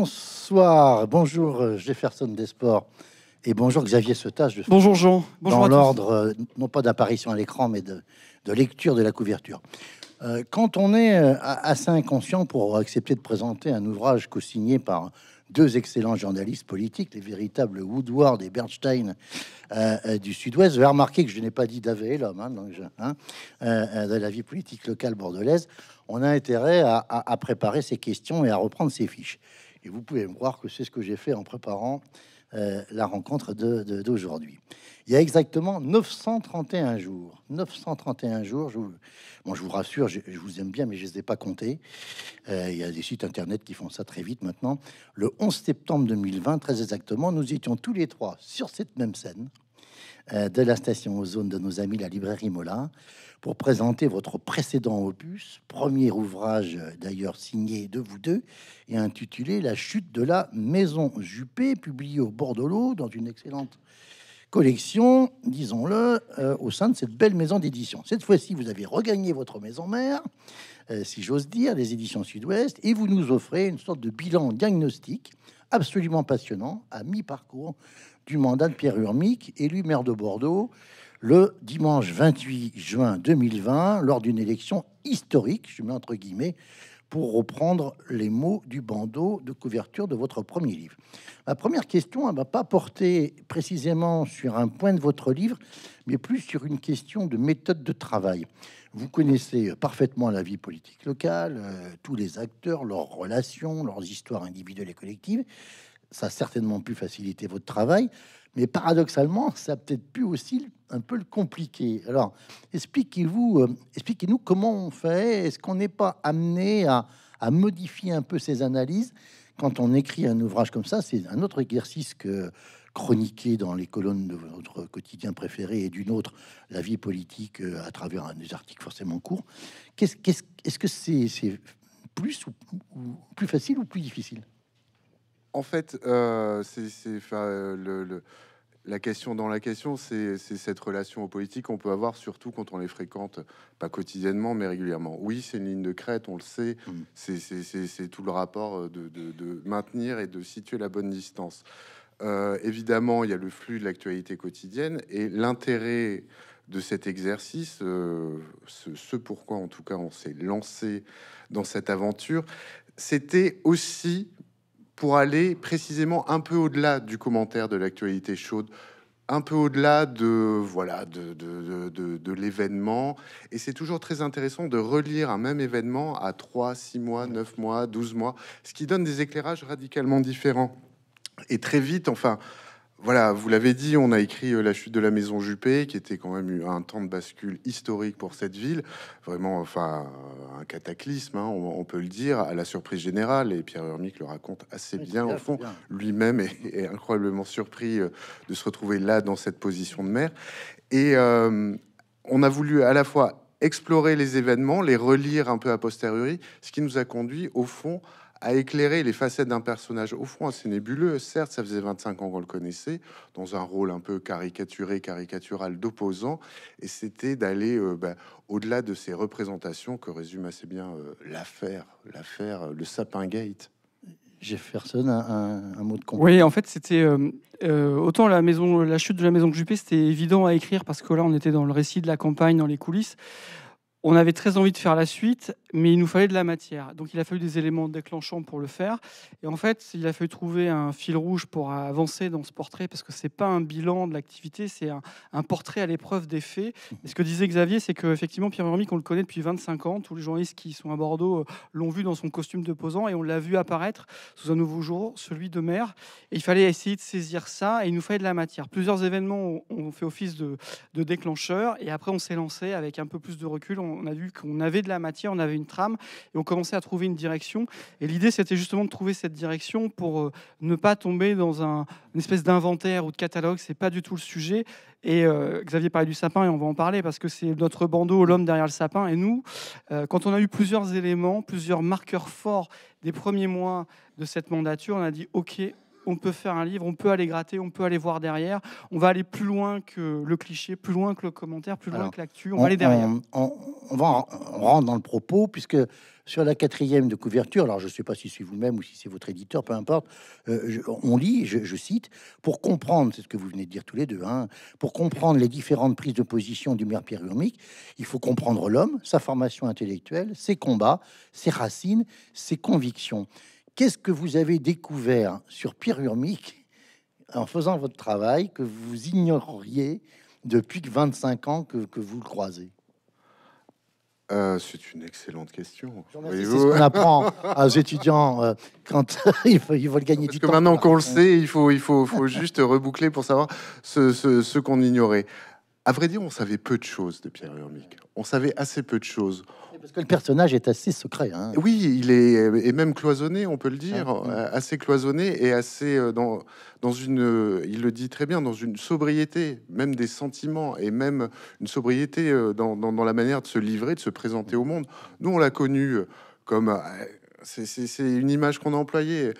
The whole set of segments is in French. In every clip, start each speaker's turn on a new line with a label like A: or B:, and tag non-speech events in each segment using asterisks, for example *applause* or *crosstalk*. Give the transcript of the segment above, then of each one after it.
A: Bonsoir, bonjour euh, Jefferson Desport et bonjour Xavier Sotas. bonjour Jean.
B: Bonjour dans l'ordre,
A: euh, non pas d'apparition à l'écran, mais de, lecture de la couverture. Euh, quand on est assez inconscient pour accepter de présenter un ouvrage co-signé par deux excellents journalistes politiques, les véritables Woodward et Bernstein du Sud-Ouest. Vous avez remarqué que je n'ai pas dit d'Ave l'homme, hein, hein de la vie politique locale bordelaise. On a intérêt à, à, préparer ces questions et à reprendre ses fiches. Et vous pouvez me croire que c'est ce que j'ai fait en préparant euh, la rencontre d'aujourd'hui. Il y a exactement 931 jours. 931 jours. Je vous, bon, je vous rassure, je, vous aime bien, mais je ne les ai pas comptés. Euh, il y a des sites internet qui font ça très vite maintenant. Le 11 septembre 2020, très exactement, nous étions tous les trois sur cette même scène. Euh, de la station aux zones de nos amis la librairie molin pour présenter votre précédent opus, premier ouvrage euh, d'ailleurs signé de vous deux et intitulé La chute de la maison Juppé, publié au bord de dans une excellente collection, disons-le, euh, au sein de cette belle maison d'édition. Cette fois-ci, vous avez regagné votre maison mère, si j'ose dire, les éditions Sud-Ouest, et vous nous offrez une sorte de bilan diagnostique absolument passionnant à mi-parcours du mandat de Pierre Urmic, élu maire de Bordeaux le dimanche 28 juin 2020, lors d'une élection historique, je mets entre guillemets, pour reprendre les mots du bandeau de couverture de votre premier livre. Ma première question, ne va pas porter précisément sur un point de votre livre, mais plus sur une question de méthode de travail. Vous connaissez parfaitement la vie politique locale, euh, tous les acteurs, leurs relations, leurs histoires individuelles et collectives ça a certainement pu faciliter votre travail, mais paradoxalement, ça a peut-être pu aussi un peu le compliquer. Alors, expliquez-vous, euh, expliquez-nous comment on fait. Est-ce qu'on n'est pas amené à, modifier un peu ces analyses quand on écrit un ouvrage comme ça C'est un autre exercice que chroniquer dans les colonnes de votre quotidien préféré et d'une autre la vie politique euh, à travers des articles forcément courts. Qu'est-ce, quest est-ce que c'est, plus ou plus facile ou plus difficile
C: en fait, euh, c'est euh, la question dans la question, c'est cette relation aux politiques qu'on peut avoir surtout quand on les fréquente, pas quotidiennement, mais régulièrement. Oui, c'est une ligne de crête, on le sait. Mm. C'est tout le rapport euh, de, maintenir et de situer la bonne distance. évidemment, il y a le flux de l'actualité quotidienne et l'intérêt de cet exercice, ce, ce, pourquoi en tout cas on s'est lancé dans cette aventure, c'était aussi pour aller précisément un peu au-delà du commentaire de l'actualité chaude, un peu au-delà de voilà de, l'événement. Et c'est toujours très intéressant de relire un même événement à trois, six mois, 9 mois, 12 mois, ce qui donne des éclairages radicalement différents. Et très vite, enfin, voilà, vous l'avez dit, on a écrit euh, La chute de la maison Juppé, qui était quand même un temps de bascule historique pour cette ville. Vraiment, enfin, un cataclysme, hein, on, peut le dire, à la surprise générale. Et Pierre Urmic le raconte assez bien, au fond. Lui-même *laughs* est, incroyablement surpris euh, de se retrouver là, dans cette position de maire. Et euh, on a voulu à la fois explorer les événements, les relire un peu a posteriori, ce qui nous a conduit, au fond, à éclairer les facettes d'un personnage. Au fond, assez nébuleux, certes, ça faisait 25 ans qu'on le connaissait, dans un rôle un peu caricaturé, caricatural d'opposant, et c'était d'aller euh, bah, au-delà de ces représentations que résume assez bien euh, l'affaire, l'affaire, euh, le sapin gate.
A: Jefferson, un, mot de
B: compte. Oui, en fait, c'était autant la maison, la chute de la maison Juppé, c'était évident à écrire parce que là, on était dans le récit de la campagne, dans les coulisses on avait très envie de faire la suite, mais il nous fallait de la matière. Donc il a fallu des éléments déclenchants pour le faire. Et en fait, il a fallu trouver un fil rouge pour avancer dans ce portrait, parce que ce n'est pas un bilan de l'activité, c'est un, portrait à l'épreuve des faits. Et ce que disait Xavier, c'est que effectivement, Pierre Urmic, on le connaît depuis 25 ans. Tous les journalistes qui sont à Bordeaux euh, l'ont vu dans son costume de posant, et on l'a vu apparaître sous un nouveau jour, celui de maire. Et il fallait essayer de saisir ça, et il nous fallait de la matière. Plusieurs événements ont fait office de, de déclencheur, et après on s'est lancé avec un peu plus de recul on a vu qu'on avait de la matière, on avait une trame, et on commençait à trouver une direction. Et l'idée, c'était justement de trouver cette direction pour euh, ne pas tomber dans un, une espèce d'inventaire ou de catalogue. C'est pas du tout le sujet. Et euh, Xavier parlait du sapin, et on va en parler parce que c'est notre bandeau, l'homme derrière le sapin. Et nous, euh, quand on a eu plusieurs éléments, plusieurs marqueurs forts des premiers mois de cette mandature, on a dit OK, on peut faire un livre, on peut aller gratter, on peut aller voir derrière, on va aller plus loin que le cliché, plus loin que le commentaire, plus loin que l'actu, on, va aller derrière.
A: On, va rentrer dans le propos, puisque sur la quatrième de couverture, alors je ne sais pas si c'est vous-même ou si c'est votre éditeur, peu importe, euh, on lit, je, cite, pour comprendre, c'est ce que vous venez de dire tous les deux, hein, pour comprendre les différentes prises de position du maire Pierre il faut comprendre l'homme, sa formation intellectuelle, ses combats, ses racines, ses convictions qu'est-ce que vous avez découvert sur Pierre Urmic en faisant votre travail que vous ignoriez depuis 25 ans que, vous le croisez euh, c'est une excellente question. C'est ce qu'on apprend *laughs* aux étudiants euh, quand *laughs* ils, veulent gagner du temps. maintenant qu'on le sait,
C: il faut, il faut, juste *laughs* reboucler pour savoir ce qu'on ignorait. À vrai dire, on savait peu de choses de Pierre Urmic. On savait assez peu de choses.
A: Parce que le personnage est assez secret. Hein.
C: Oui, il est et même cloisonné, on peut le dire, ah, euh, assez cloisonné et assez euh, dans, dans une, euh, il le dit très bien, dans une sobriété, même des sentiments et même une sobriété dans, dans la manière de se livrer, de se présenter au monde. Nous, on l'a connu comme c'est une image qu'on a employée.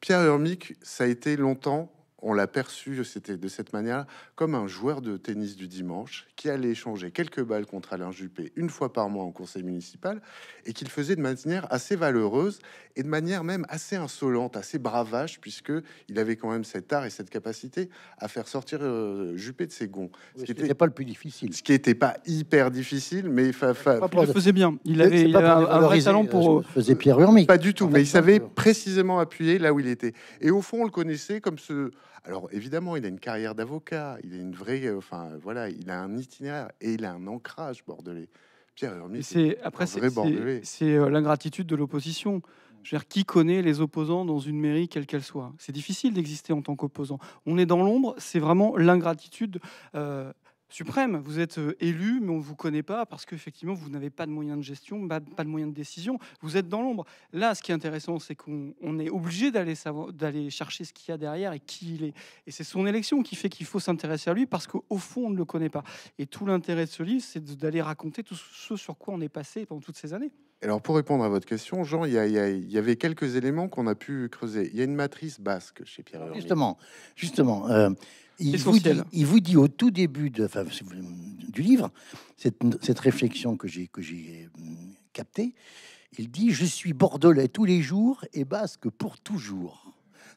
C: Pierre Urmic, ça a été longtemps on l'a perçu, c'était de cette manière, comme un joueur de tennis du dimanche qui allait échanger quelques balles contre Alain Juppé une fois par mois en conseil municipal et qu'il faisait de manière assez valeureuse et de manière même assez insolente, assez bravache, puisque il avait quand même cet art et cette capacité à faire sortir euh, Juppé de ses gonds. ce qui n'était pas le plus difficile. Ce qui n'était pas hyper difficile, mais il
A: le faisait bien. Il avait, un, vrai talent euh, pour. faisait Pierre Urmic. Pas du tout, mais il savait euh,
C: précisément appuyer là où il était. Et au fond, on le connaissait comme ce alors évidemment, il a une carrière d'avocat, il a une vraie, euh, enfin voilà, il a un itinéraire et il a un ancrage bordelais.
B: Pierre Hermier, c'est après c'est euh, l'ingratitude de l'opposition. qui connaît les opposants dans une mairie, quelle qu'elle soit C'est difficile d'exister en tant qu'opposant. On est dans l'ombre, c'est vraiment l'ingratitude. Euh, suprême. Vous êtes euh, élu, mais on ne vous connaît pas parce qu'effectivement, vous n'avez pas de moyens de gestion, pas de moyens de décision. Vous êtes dans l'ombre. Là, ce qui est intéressant, c'est qu'on est obligé d'aller chercher ce qu'il y a derrière et qui il est. Et c'est son élection qui fait qu'il faut s'intéresser à lui parce qu'au fond, on ne le connaît pas. Et tout l'intérêt de ce livre, c'est d'aller raconter tout ce sur quoi on est passé pendant toutes ces années.
C: Alors pour répondre à votre question, Jean, il y, avait quelques éléments qu'on a pu creuser. Il y a une matrice basque chez Pierre Justement, justement, euh, il
A: vous, dit, au tout début du livre, cette, réflexion que j'ai euh, captée, il dit Je suis bordelais tous les jours et basque pour toujours.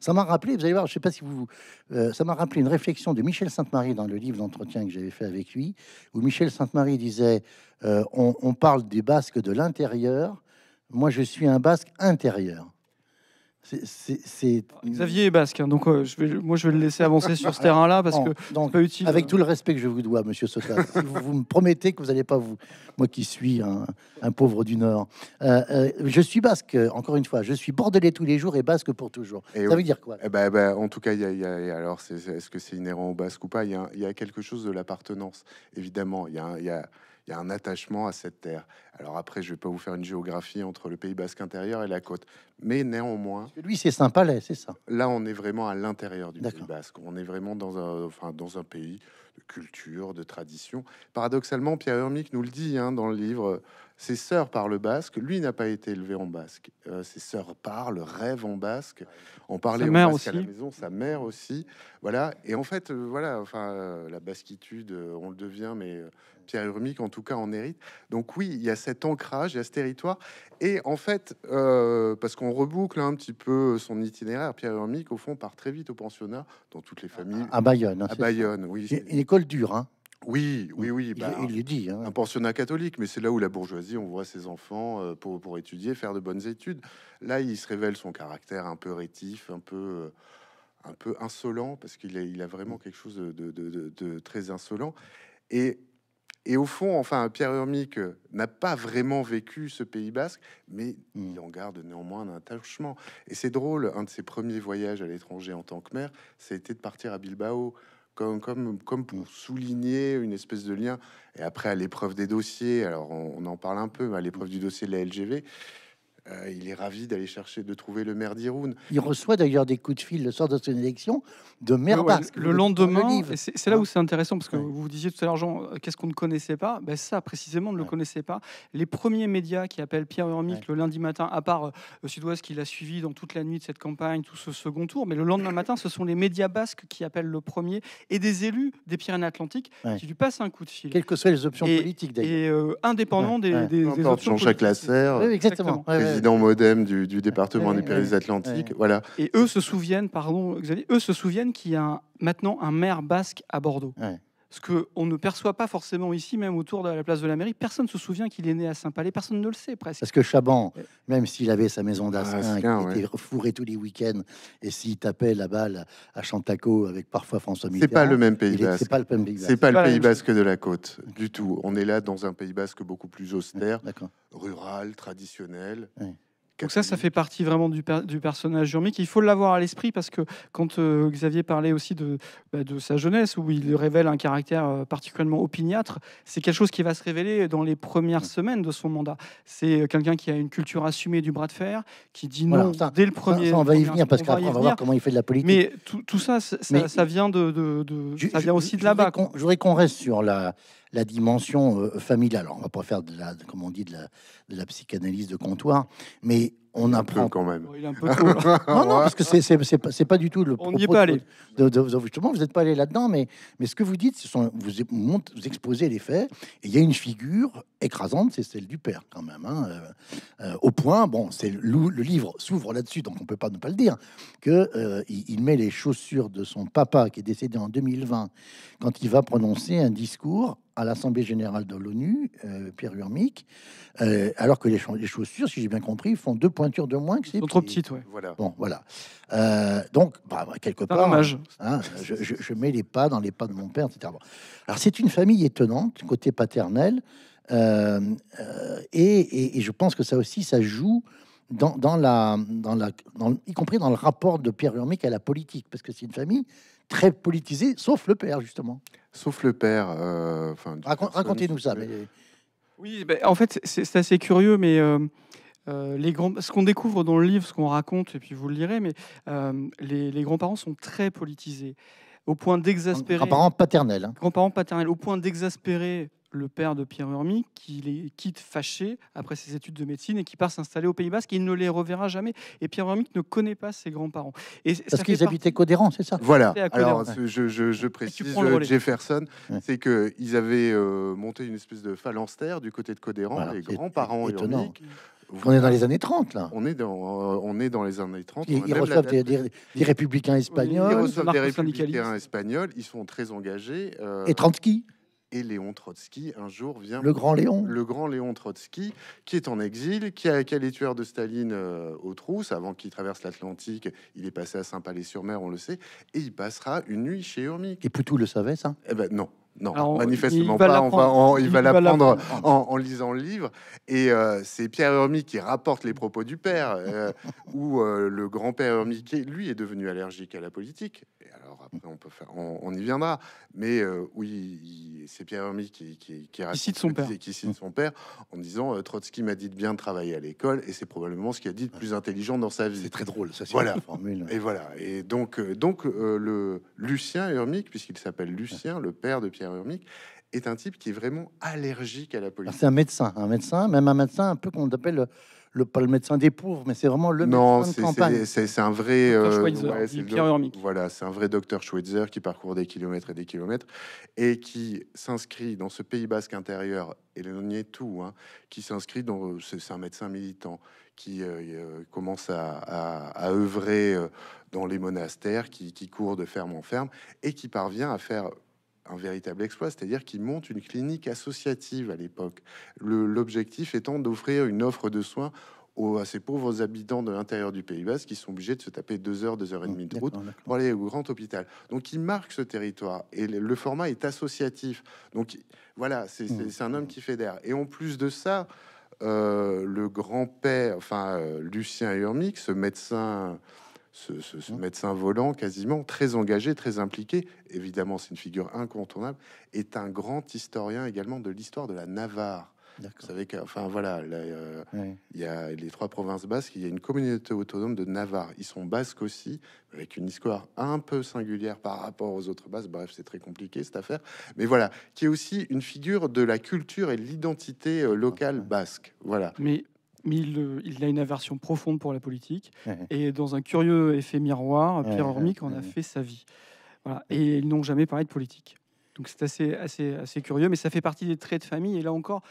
A: Ça m'a rappelé, vous allez voir, je sais pas si vous. Euh, ça m'a rappelé une réflexion de Michel Sainte-Marie dans le livre d'entretien que j'avais fait avec lui, où Michel Sainte-Marie disait euh, on, parle des basques de l'intérieur, moi je suis un basque intérieur. C'est Xavier
B: est basque, hein, donc euh, je vais, moi
A: je vais le laisser avancer sur ce *laughs* terrain-là parce que donc, pas utile. Avec tout le respect que je vous dois, Monsieur Sota, vous, me promettez que vous n'allez pas vous, moi qui suis un, pauvre du Nord, euh, euh, je suis basque. Encore une fois, je suis bordelais tous les jours et basque pour toujours. Et ça veut dire quoi eh
C: ben, eh ben, en tout cas, y a, alors est-ce que c'est inhérent au basque ou pas Il y, a, quelque chose de l'appartenance, évidemment. Il y a il y a un attachement à cette terre. Alors après, je vais pas vous faire une géographie entre le Pays Basque intérieur et la côte, mais néanmoins.
A: lui, c'est Saint-Palais, c'est ça.
C: Là, on est vraiment à l'intérieur du Pays Basque. On est vraiment dans un, enfin, dans un pays de culture, de tradition. Paradoxalement, Pierre Hermic nous le dit hein, dans le livre. Ses sœurs parlent basque. Lui n'a pas été élevé en basque. Euh, ses sœurs parlent, rêvent en basque. On parle basque aussi. à la maison, sa mère aussi. Voilà. Et en fait, euh, voilà. Enfin, euh, la basquitude, on le devient, mais Pierre Urmic en tout cas en hérite. Donc oui, il y a cet ancrage, il y a ce territoire. Et en fait, euh, parce qu'on reboucle un petit peu son itinéraire, Pierre Urmic, au fond, part très vite au pensionnat, dans toutes les familles. À Bayonne. Hein, à Bayonne, oui.
A: Une école dure, hein oui, oui, oui. il, bah, est dit. Hein.
C: Un pensionnat catholique, mais c'est là où la bourgeoisie, on voit ses enfants euh, pour, pour étudier, faire de bonnes études. Là, il se révèle son caractère un peu rétif, un peu, euh, un peu insolent, parce qu'il a, il a vraiment mm. quelque chose de, de très insolent. Et et au fond, enfin, Pierre Urmic euh, n'a pas vraiment vécu ce Pays basque, mais il mm. en garde néanmoins un attachement. Et c'est drôle, un de ses premiers voyages à l'étranger en tant que maire, ça a été de partir à Bilbao. Comme, pour mm. souligner une espèce de lien. Et après, à l'épreuve des dossiers, alors on, en parle un peu, à l'épreuve mm. du dossier de la LGV, euh, il est ravi d'aller chercher, de trouver le maire
A: d'Iroun. Il reçoit d'ailleurs des coups de fil le soir de son élection de maire basque. Le, lendemain, c'est là hein
B: où c'est intéressant parce que vous, vous disiez tout à l'heure, Jean, euh, qu'est-ce qu'on ne connaissait pas ben Ça, précisément, on ne le connaissait pas. Les premiers médias qui appellent Pierre Urmic le lundi matin, à part le euh, Sud-Ouest qui l'a suivi dans toute la nuit de cette campagne, tout ce second tour, mais le lendemain *coughs* matin, ce sont les médias basques qui appellent le premier et des élus des Pyrénées-Atlantiques qui lui passent un coup de fil. Quelles que soient les options politiques d'ailleurs. Et des, des, des, options. chaque jacques exactement président
C: modem du, département des Pyrénées-Atlantiques. Voilà.
B: Et eux se souviennent, pardon eux se souviennent qu'il y a maintenant un maire basque à Bordeaux ce qu'on ne perçoit pas forcément ici, même autour de la place de la mairie. Personne ne se souvient qu'il est né à Saint-Palais, personne ne le sait presque. Parce que
A: Chaban, euh, même s'il avait sa maison d'Astin, qui était fourré tous les week-ends, et s'il tapait la balle à Chantaco avec parfois François Mitterrand... C'est pas le même Pays
C: Basque. C'est pas le Pays Basque. pas, le Pays Basque de la côte, du tout. On est là dans un Pays Basque beaucoup plus austère,
B: rural, traditionnel... Donc ça, ça fait partie vraiment du, du personnage jurmique. Il faut l'avoir à l'esprit parce que quand euh, Xavier parlait aussi de, bah, de sa jeunesse, où il révèle un caractère euh, particulièrement opiniâtre, c'est quelque chose qui va se révéler dans les premières semaines de son mandat. C'est euh, quelqu'un qui a une culture assumée du bras de fer, qui dit non dès le premier... on va y venir parce qu'après, on va voir comment il fait de la politique. Mais tout, ça, ça, vient de,
A: aussi de là-bas. Je voudrais qu'on reste sur la la dimension euh, familiale. Alors, on va pas faire de la, comme on dit, de la, psychanalyse de comptoir, mais on apprend quand même. Oh, un peu *laughs* non, non, parce que c'est pas, pas du tout le. On n'y est pas allé. De, justement, vous n'êtes pas allé là-dedans, mais, mais ce que vous dites, ce sont, vous, vous exposez les faits, et il y a une figure écrasante, c'est celle du père, quand même. Hein, euh, euh, au point, bon, c'est le, livre s'ouvre là-dessus, donc on peut pas ne pas le dire, que il, met les chaussures de son papa qui est décédé en 2020 quand il va prononcer un discours à l'Assemblée générale de l'ONU, euh, Pierre Urmic, euh, alors que les, chaussures, si j'ai bien compris, font deux pointures de moins que c'est trop petites. Ouais. Voilà. Bon, voilà. Euh, donc, bah, bah, quelque part, hein, je, mets les pas dans les pas de mon père, etc. Alors, c'est une famille étonnante côté paternel, et, et, je pense que ça aussi, ça joue dans, dans, la, dans la y compris dans le rapport de Pierre Urmic à la politique, parce que c'est une famille très politisée, sauf le
B: père, justement
C: sauf le père. Euh, racontez-nous
A: ça.
B: Oui, ben, en fait, c'est assez curieux, mais euh, euh, les grands, ce qu'on découvre dans le livre, ce qu'on raconte, et puis vous le lirez, mais les, grands-parents sont très politisés, au point d'exaspérer. grand parents
A: paternels. grand hein.
B: Grands-parents paternels, au point d'exaspérer le père de Pierre Urmi, qui les quitte fâché après ses études de médecine et qui part s'installer au Pays Basque. Il ne les reverra jamais. Et Pierre Urmi ne connaît pas ses grands-parents. Et Parce qu'ils habitaient Codéran, c'est ça Voilà. Alors,
C: je, je, précise, Jefferson, c'est qu'ils avaient euh, monté une espèce de phalanstère du côté de Codéran, les grands-parents Vous euh, On est dans les années 30, là. On est dans, on est dans les années 30. Ils, ils reçoivent des,
A: républicains espagnols. Ils reçoivent des républicains
C: espagnols. Ils sont très engagés. Euh, et Et qui et Léon Trotsky un jour vient le grand Léon le grand Léon Trotsky qui est en exil qui a, qui les tueurs de Staline euh, aux trousses avant qu'il traverse l'Atlantique il est passé à Saint-Palais-sur-Mer on le sait et il passera une nuit chez Urmic et
A: Poutou le savait ça
C: eh ben, non non, ah, manifestement pas. il, va l'apprendre en, lisant le livre. Et euh, c'est Pierre Hermy qui rapporte les propos du père, euh, *laughs* où le grand-père Hermy, lui, est devenu allergique à la politique alors après, on peut faire, on, y viendra. Mais euh, oui, c'est Pierre Hermy qui, qui, qui, qui cite son père, qui mm. son père en disant euh, Trotsky m'a dit de bien travailler à l'école, et c'est probablement ce qu'il a dit de plus intelligent dans sa vie. C'est très drôle, ça. Voilà. La formule. Et voilà. Et donc, euh, donc le Lucien Hermic, puisqu'il s'appelle Lucien, le père de Pierre Hermic, est un type qui est vraiment allergique à la politique. C'est un
A: médecin, un médecin, même un médecin un peu qu'on appelle le, pas le médecin des pauvres, mais c'est vraiment le médecin de campagne. c'est un vrai. Euh,
C: voilà, c'est un vrai docteur Schweitzer qui parcourt des kilomètres et des kilomètres et qui s'inscrit dans ce Pays basque intérieur, et le est tout, hein, qui s'inscrit dans. C'est un médecin militant qui euh, euh, commence à, œuvrer dans les monastères, qui, qui court de ferme en ferme et qui parvient à faire un véritable exploit, c'est-à-dire qu'il monte une clinique associative à l'époque. L'objectif étant d'offrir une offre de soins aux, à ces pauvres habitants de l'intérieur du Pays bas qui sont obligés de se taper deux heures, deux heures et demie de route pour aller au grand hôpital. Donc il marque ce territoire et le, format est associatif. Donc voilà, c'est un homme qui fédère. Et en plus de ça, euh, le grand-père, enfin euh, Lucien Urmic, ce médecin ce, mmh. médecin volant quasiment, très engagé, très impliqué, évidemment c'est une figure incontournable, est un grand historien également de l'histoire de la Navarre. Vous savez qu'enfin voilà, euh, il y a les trois provinces basques, il y a une communauté autonome de Navarre. Ils sont basques aussi, avec une histoire un peu singulière par rapport aux autres basques. Bref, c'est très compliqué cette affaire. Mais voilà, qui est aussi une figure de la culture et de l'identité euh, locale basque. Voilà
B: mais euh, il, a une aversion profonde pour la politique. Mmh Et dans un curieux effet miroir, Pierre Hormic en a fait sa vie. Et ils n'ont jamais parlé de politique. Donc c'est assez, assez, assez curieux, mais ça fait partie des traits de famille. Et là encore,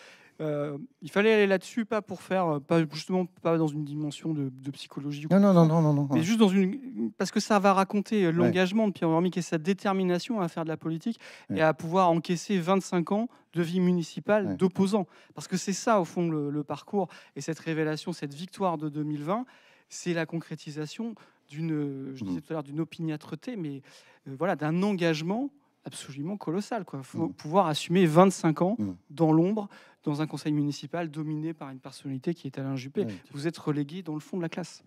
B: euh, il fallait aller là-dessus, pas pour faire, euh, pas justement pas dans une dimension de, psychologie. Non, non, non, non, non, Mais juste dans une, parce que ça va raconter euh, l'engagement de Pierre et sa détermination à faire de la politique et à pouvoir encaisser 25 ans de vie municipale d'opposants. Parce que c'est ça au fond le, parcours et cette révélation, cette victoire de 2020, c'est la concrétisation d'une, je mmh. disais tout à l'heure, d'une opiniâtreté, mais voilà, d'un engagement absolument colossal. quoi. faut mmh. pouvoir assumer 25 ans mmh. dans l'ombre, dans un conseil municipal dominé par une personnalité qui est Alain Juppé. Mmh, Vous êtes relégué dans le fond de la classe.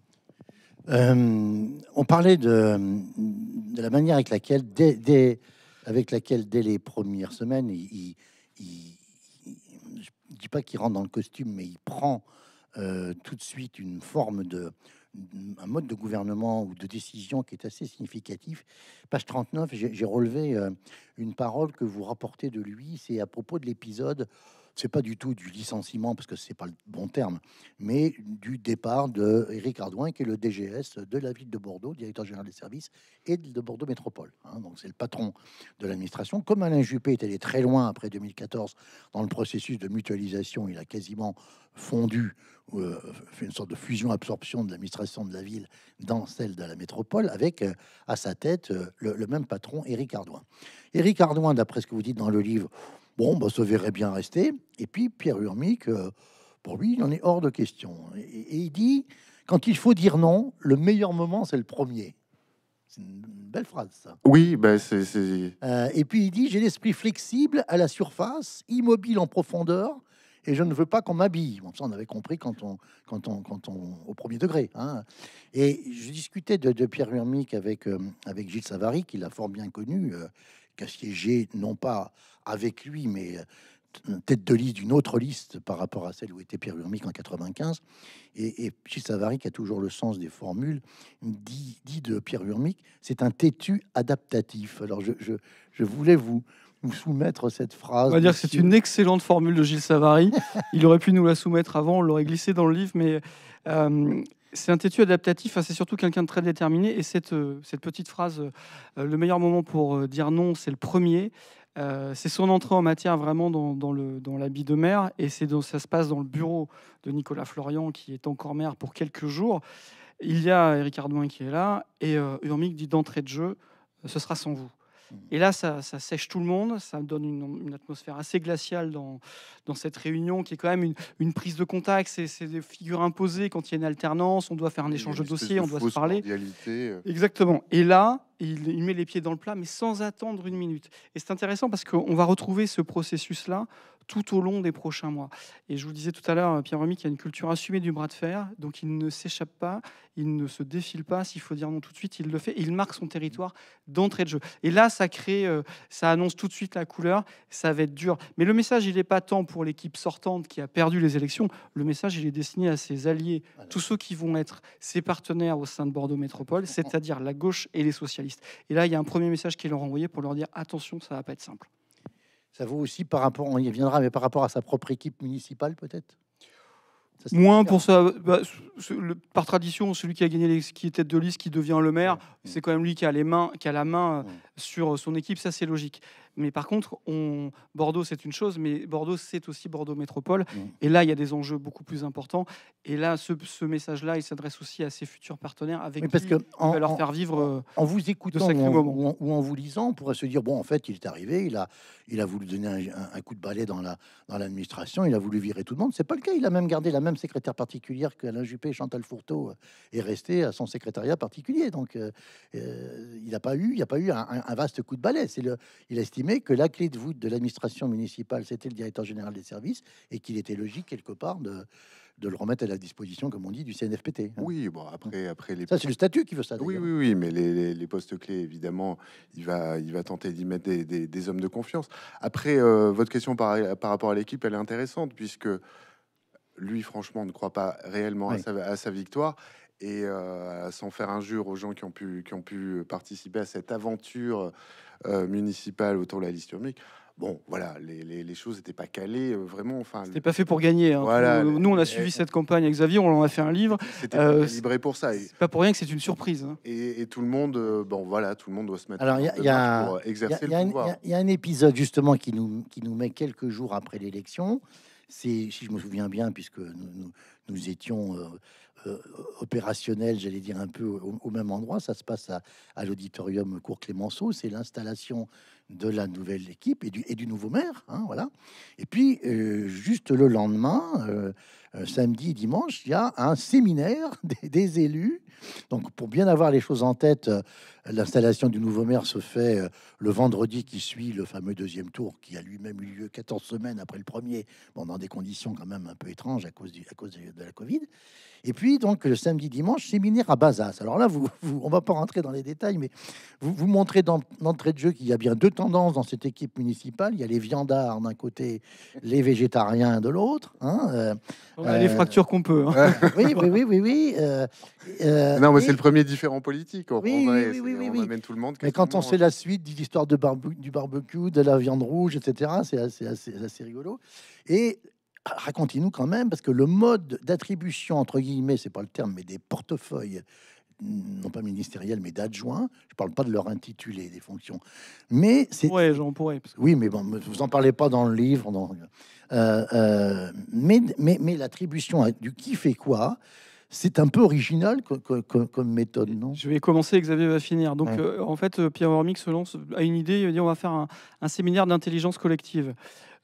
A: Euh, on parlait de, la manière avec laquelle, dès, avec laquelle, dès les premières semaines, il, je ne dis pas qu'il rentre dans le costume, mais il prend euh, tout de suite une forme de, un mode de gouvernement ou de décision qui est assez significatif. Page 39, j'ai relevé euh, une parole que vous rapportez de lui, c'est à propos de l'épisode c'est pas du tout du licenciement parce que c'est pas le bon terme, mais du départ de Eric Ardouin qui est le DGS de la ville de Bordeaux, directeur général des services et de Bordeaux Métropole. Hein. donc c'est le patron de l'administration. Comme Alain Juppé est allé très loin après 2014 dans le processus de mutualisation, il a quasiment fondu, euh, fait une sorte de fusion-absorption de l'administration de la ville dans celle de la métropole, avec euh, à sa tête euh, le, même patron, Éric Ardouin. Éric Ardouin, d'après ce que vous dites dans le livre, Bon, bah, se verrait bien rester. Et puis Pierre Urmic, euh, pour lui, il en est hors de question. Et, il dit, quand il faut dire non, le meilleur moment, c'est le premier. C'est une belle phrase, ça.
C: Oui, ben c'est...
A: Euh, et puis il dit, j'ai l'esprit flexible à la surface, immobile en profondeur, et je ne veux pas qu'on m'habille. On ça, on avait compris quand on, quand on, quand on, au premier degré. Hein. Et je discutais de, Pierre Urmic avec, euh, avec Gilles Savary, qui l'a fort bien connu, euh, qui a siégé non pas avec lui, mais euh, tête de liste d'une autre liste par rapport à celle où était Pierre Urmic en 95. Et, Gilles Savary, qui a toujours le sens des formules, dit, dit de Pierre Urmic, c'est un têtu adaptatif. Alors je, je, je voulais
B: vous, soumettre cette phrase. dire c'est une excellente formule de Gilles Savary. Il aurait pu nous la soumettre avant, on l'aurait glissé dans le livre, mais... Euh, c'est un têtu adaptatif, c'est surtout quelqu'un de très déterminé. Et cette, euh, cette petite phrase, le meilleur moment pour dire non, c'est le premier, euh, c'est son entrée en matière vraiment dans, dans l'habit de maire et ça se passe dans le bureau de Nicolas Florian qui est encore maire pour quelques jours. Il y a Eric Ardouin qui est là et euh, Urmic dit d'entrée de jeu, euh, ce sera sans vous. Mmh. Et là, ça, sèche tout le monde, ça donne une, atmosphère assez glaciale dans, cette réunion qui est quand même une, prise de contact. C'est des figures imposées quand il y a une alternance, on doit faire un échange de dossiers, on doit se parler. Exactement. Et là, il, met les pieds dans le plat, mais sans attendre une minute. Et c'est intéressant parce qu'on va retrouver ce processus-là tout au long des prochains mois. Et je vous disais tout à l'heure, Pierre Remy, qui a une culture assumée du bras de fer, donc il ne s'échappe pas, il ne se défile pas, s'il faut dire non tout de suite, il le fait, il marque son territoire d'entrée de jeu. Et là, ça crée, euh, ça annonce tout de suite la couleur, ça va être dur. Mais le message, il n'est pas tant pour l'équipe sortante qui a perdu les élections, le message, il est destiné à ses alliés, tous ceux qui vont être ses partenaires au sein de Bordeaux Métropole, c'est-à-dire la gauche et les socialistes et là, il y a un premier message qui est leur envoyé pour leur dire attention, ça va pas être simple.
A: Ça vaut aussi par rapport, on y viendra, mais par rapport à sa propre équipe municipale, peut-être
B: Moins pour ça. Bah, par tradition, celui qui a gagné, qui est tête de liste, qui devient le maire, c'est quand même lui qui a les mains, qui a la main sur son équipe. Ça, c'est logique. Mais par contre, on... Bordeaux, c'est une chose, mais Bordeaux, c'est aussi Bordeaux Métropole. Mmh. Et là, il y a des enjeux beaucoup plus importants. Et là, ce, message-là, il s'adresse aussi à ses futurs partenaires avec mais parce que en, leur faire vivre. En, vous euh, écoutant ou
A: en, vous lisant, on pourrait se dire bon, en fait, il est arrivé, il a, il a voulu donner un, coup de balai dans la dans l'administration, il a voulu virer tout le monde. C'est pas le cas. Il a même gardé la même secrétaire particulière qu'Alain Juppé, Chantal Fourteau euh, est resté à son secrétariat particulier. Donc, euh, il n'a pas eu, il n'y a pas eu un, vaste coup de balai. C'est le, il a que la clé de voûte de l'administration municipale, c'était le directeur général des services, et qu'il était logique, quelque part, de, de, le remettre à la disposition, comme on dit, du CNFPT. Hein. Oui, bon, après, après les... Ça, c'est le
C: statut qui veut ça. Oui, oui, oui, mais les, les, postes clés, évidemment, il va, il va tenter d'y mettre des, des, hommes de confiance. Après, euh, votre question par, par rapport à l'équipe, elle est intéressante, puisque lui, franchement, ne croit pas réellement à, sa, à sa victoire et euh, sans faire injure aux gens qui ont pu, qui ont pu participer à cette aventure euh, municipale autour de la liste urmique. Bon, voilà, les, les, choses n'étaient pas calées, euh, vraiment. Enfin, c'était pas fait pour gagner. Hein. Voilà, nous, on a suivi
B: cette campagne avec Xavier, on en a fait un livre. C'était libéré pour ça. C'est pas pour rien que c'est une surprise. Hein.
C: Et, tout le monde, bon, voilà, tout le monde doit se mettre. Alors, il y, a, exercer y,
A: a, un épisode justement qui nous, qui nous met quelques jours après l'élection. C'est, si je me souviens bien, puisque nous, nous étions euh, opérationnel, j'allais dire un peu au, même endroit. Ça se passe à, l'auditorium Cour Clémenceau. C'est l'installation de la nouvelle équipe et du, et du nouveau maire. Hein, voilà. Et puis, euh, juste le lendemain, samedi euh, samedi, dimanche, il y a un séminaire *laughs* des, élus. Donc, pour bien avoir les choses en tête, l'installation du nouveau maire se fait le vendredi qui suit le fameux deuxième tour, qui a lui-même eu lieu 14 semaines après le premier, bon, dans des conditions quand même un peu étranges à cause, à cause de la Covid. Et puis, donc, le samedi, dimanche, séminaire à Bazas. Alors là, vous, *laughs* on ne va pas rentrer dans les détails, mais vous, vous montrez dans l'entrée de jeu qu'il y a bien deux tendances dans cette équipe municipale. Il y a les viandards d'un côté, les végétariens de l'autre. Hein, euh, on a les euh, fractures qu'on peut. Hein. *laughs* oui, oui, oui, oui. Euh, non, mais c'est le premier différent
C: politique. oui, oui, oui, on amène tout le monde. Mais quand on sait hein. la
A: suite de l'histoire du barbecue, de la viande rouge, etc., c'est assez, assez, assez rigolo. Et racontez-nous quand même, parce que le mode d'attribution, entre guillemets, c'est pas le terme, mais des portefeuilles, non pas ministériels, mais d'adjoints, je parle pas de leur intitulé des fonctions, mais c'est... j'en pourrais. Oui, mais bon, vous en parlez pas dans le livre, euh, euh, mais, l'attribution du qui fait quoi, c'est un peu original comme, méthode,
B: non Je vais commencer, Xavier va finir. Donc, euh, en fait, Pierre Wormick se lance à une idée, il dit on va faire un séminaire d'intelligence collective.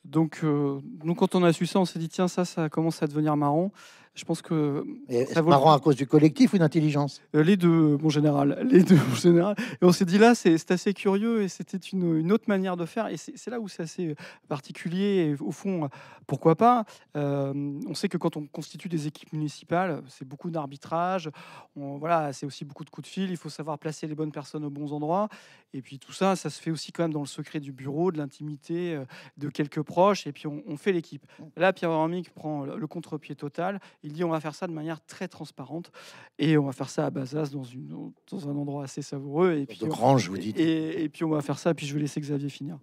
B: Donc, euh, nous, quand on a su ça, on s'est dit, tiens, ça, ça commence à devenir marrant. Je pense que. Euh, ça marrant à cause du collectif ou d'intelligence euh, Les deux, mon général. *laughs* Les deux, mon général. Et on s'est dit là, c'est assez curieux et c'était une, autre manière de faire. Et c'est là où c'est assez euh, particulier. Et au fond, pourquoi pas On sait que quand on constitue des équipes municipales, c'est beaucoup d'arbitrage. Voilà, c'est aussi beaucoup de coups de fil. Il faut savoir placer les bonnes personnes aux bons endroits. Et puis tout ça, ça se fait aussi quand même dans le secret du bureau, de l'intimité, de quelques proches. Et puis on, fait l'équipe. Mmh. Là, Pierre Hormic prend le contre-pied total il dit on va faire ça de manière très transparente et on va faire ça à Bazas dans, une, dans un endroit assez savoureux. Et puis de on, vous Et, puis on va faire ça, puis je vais laisser Xavier finir.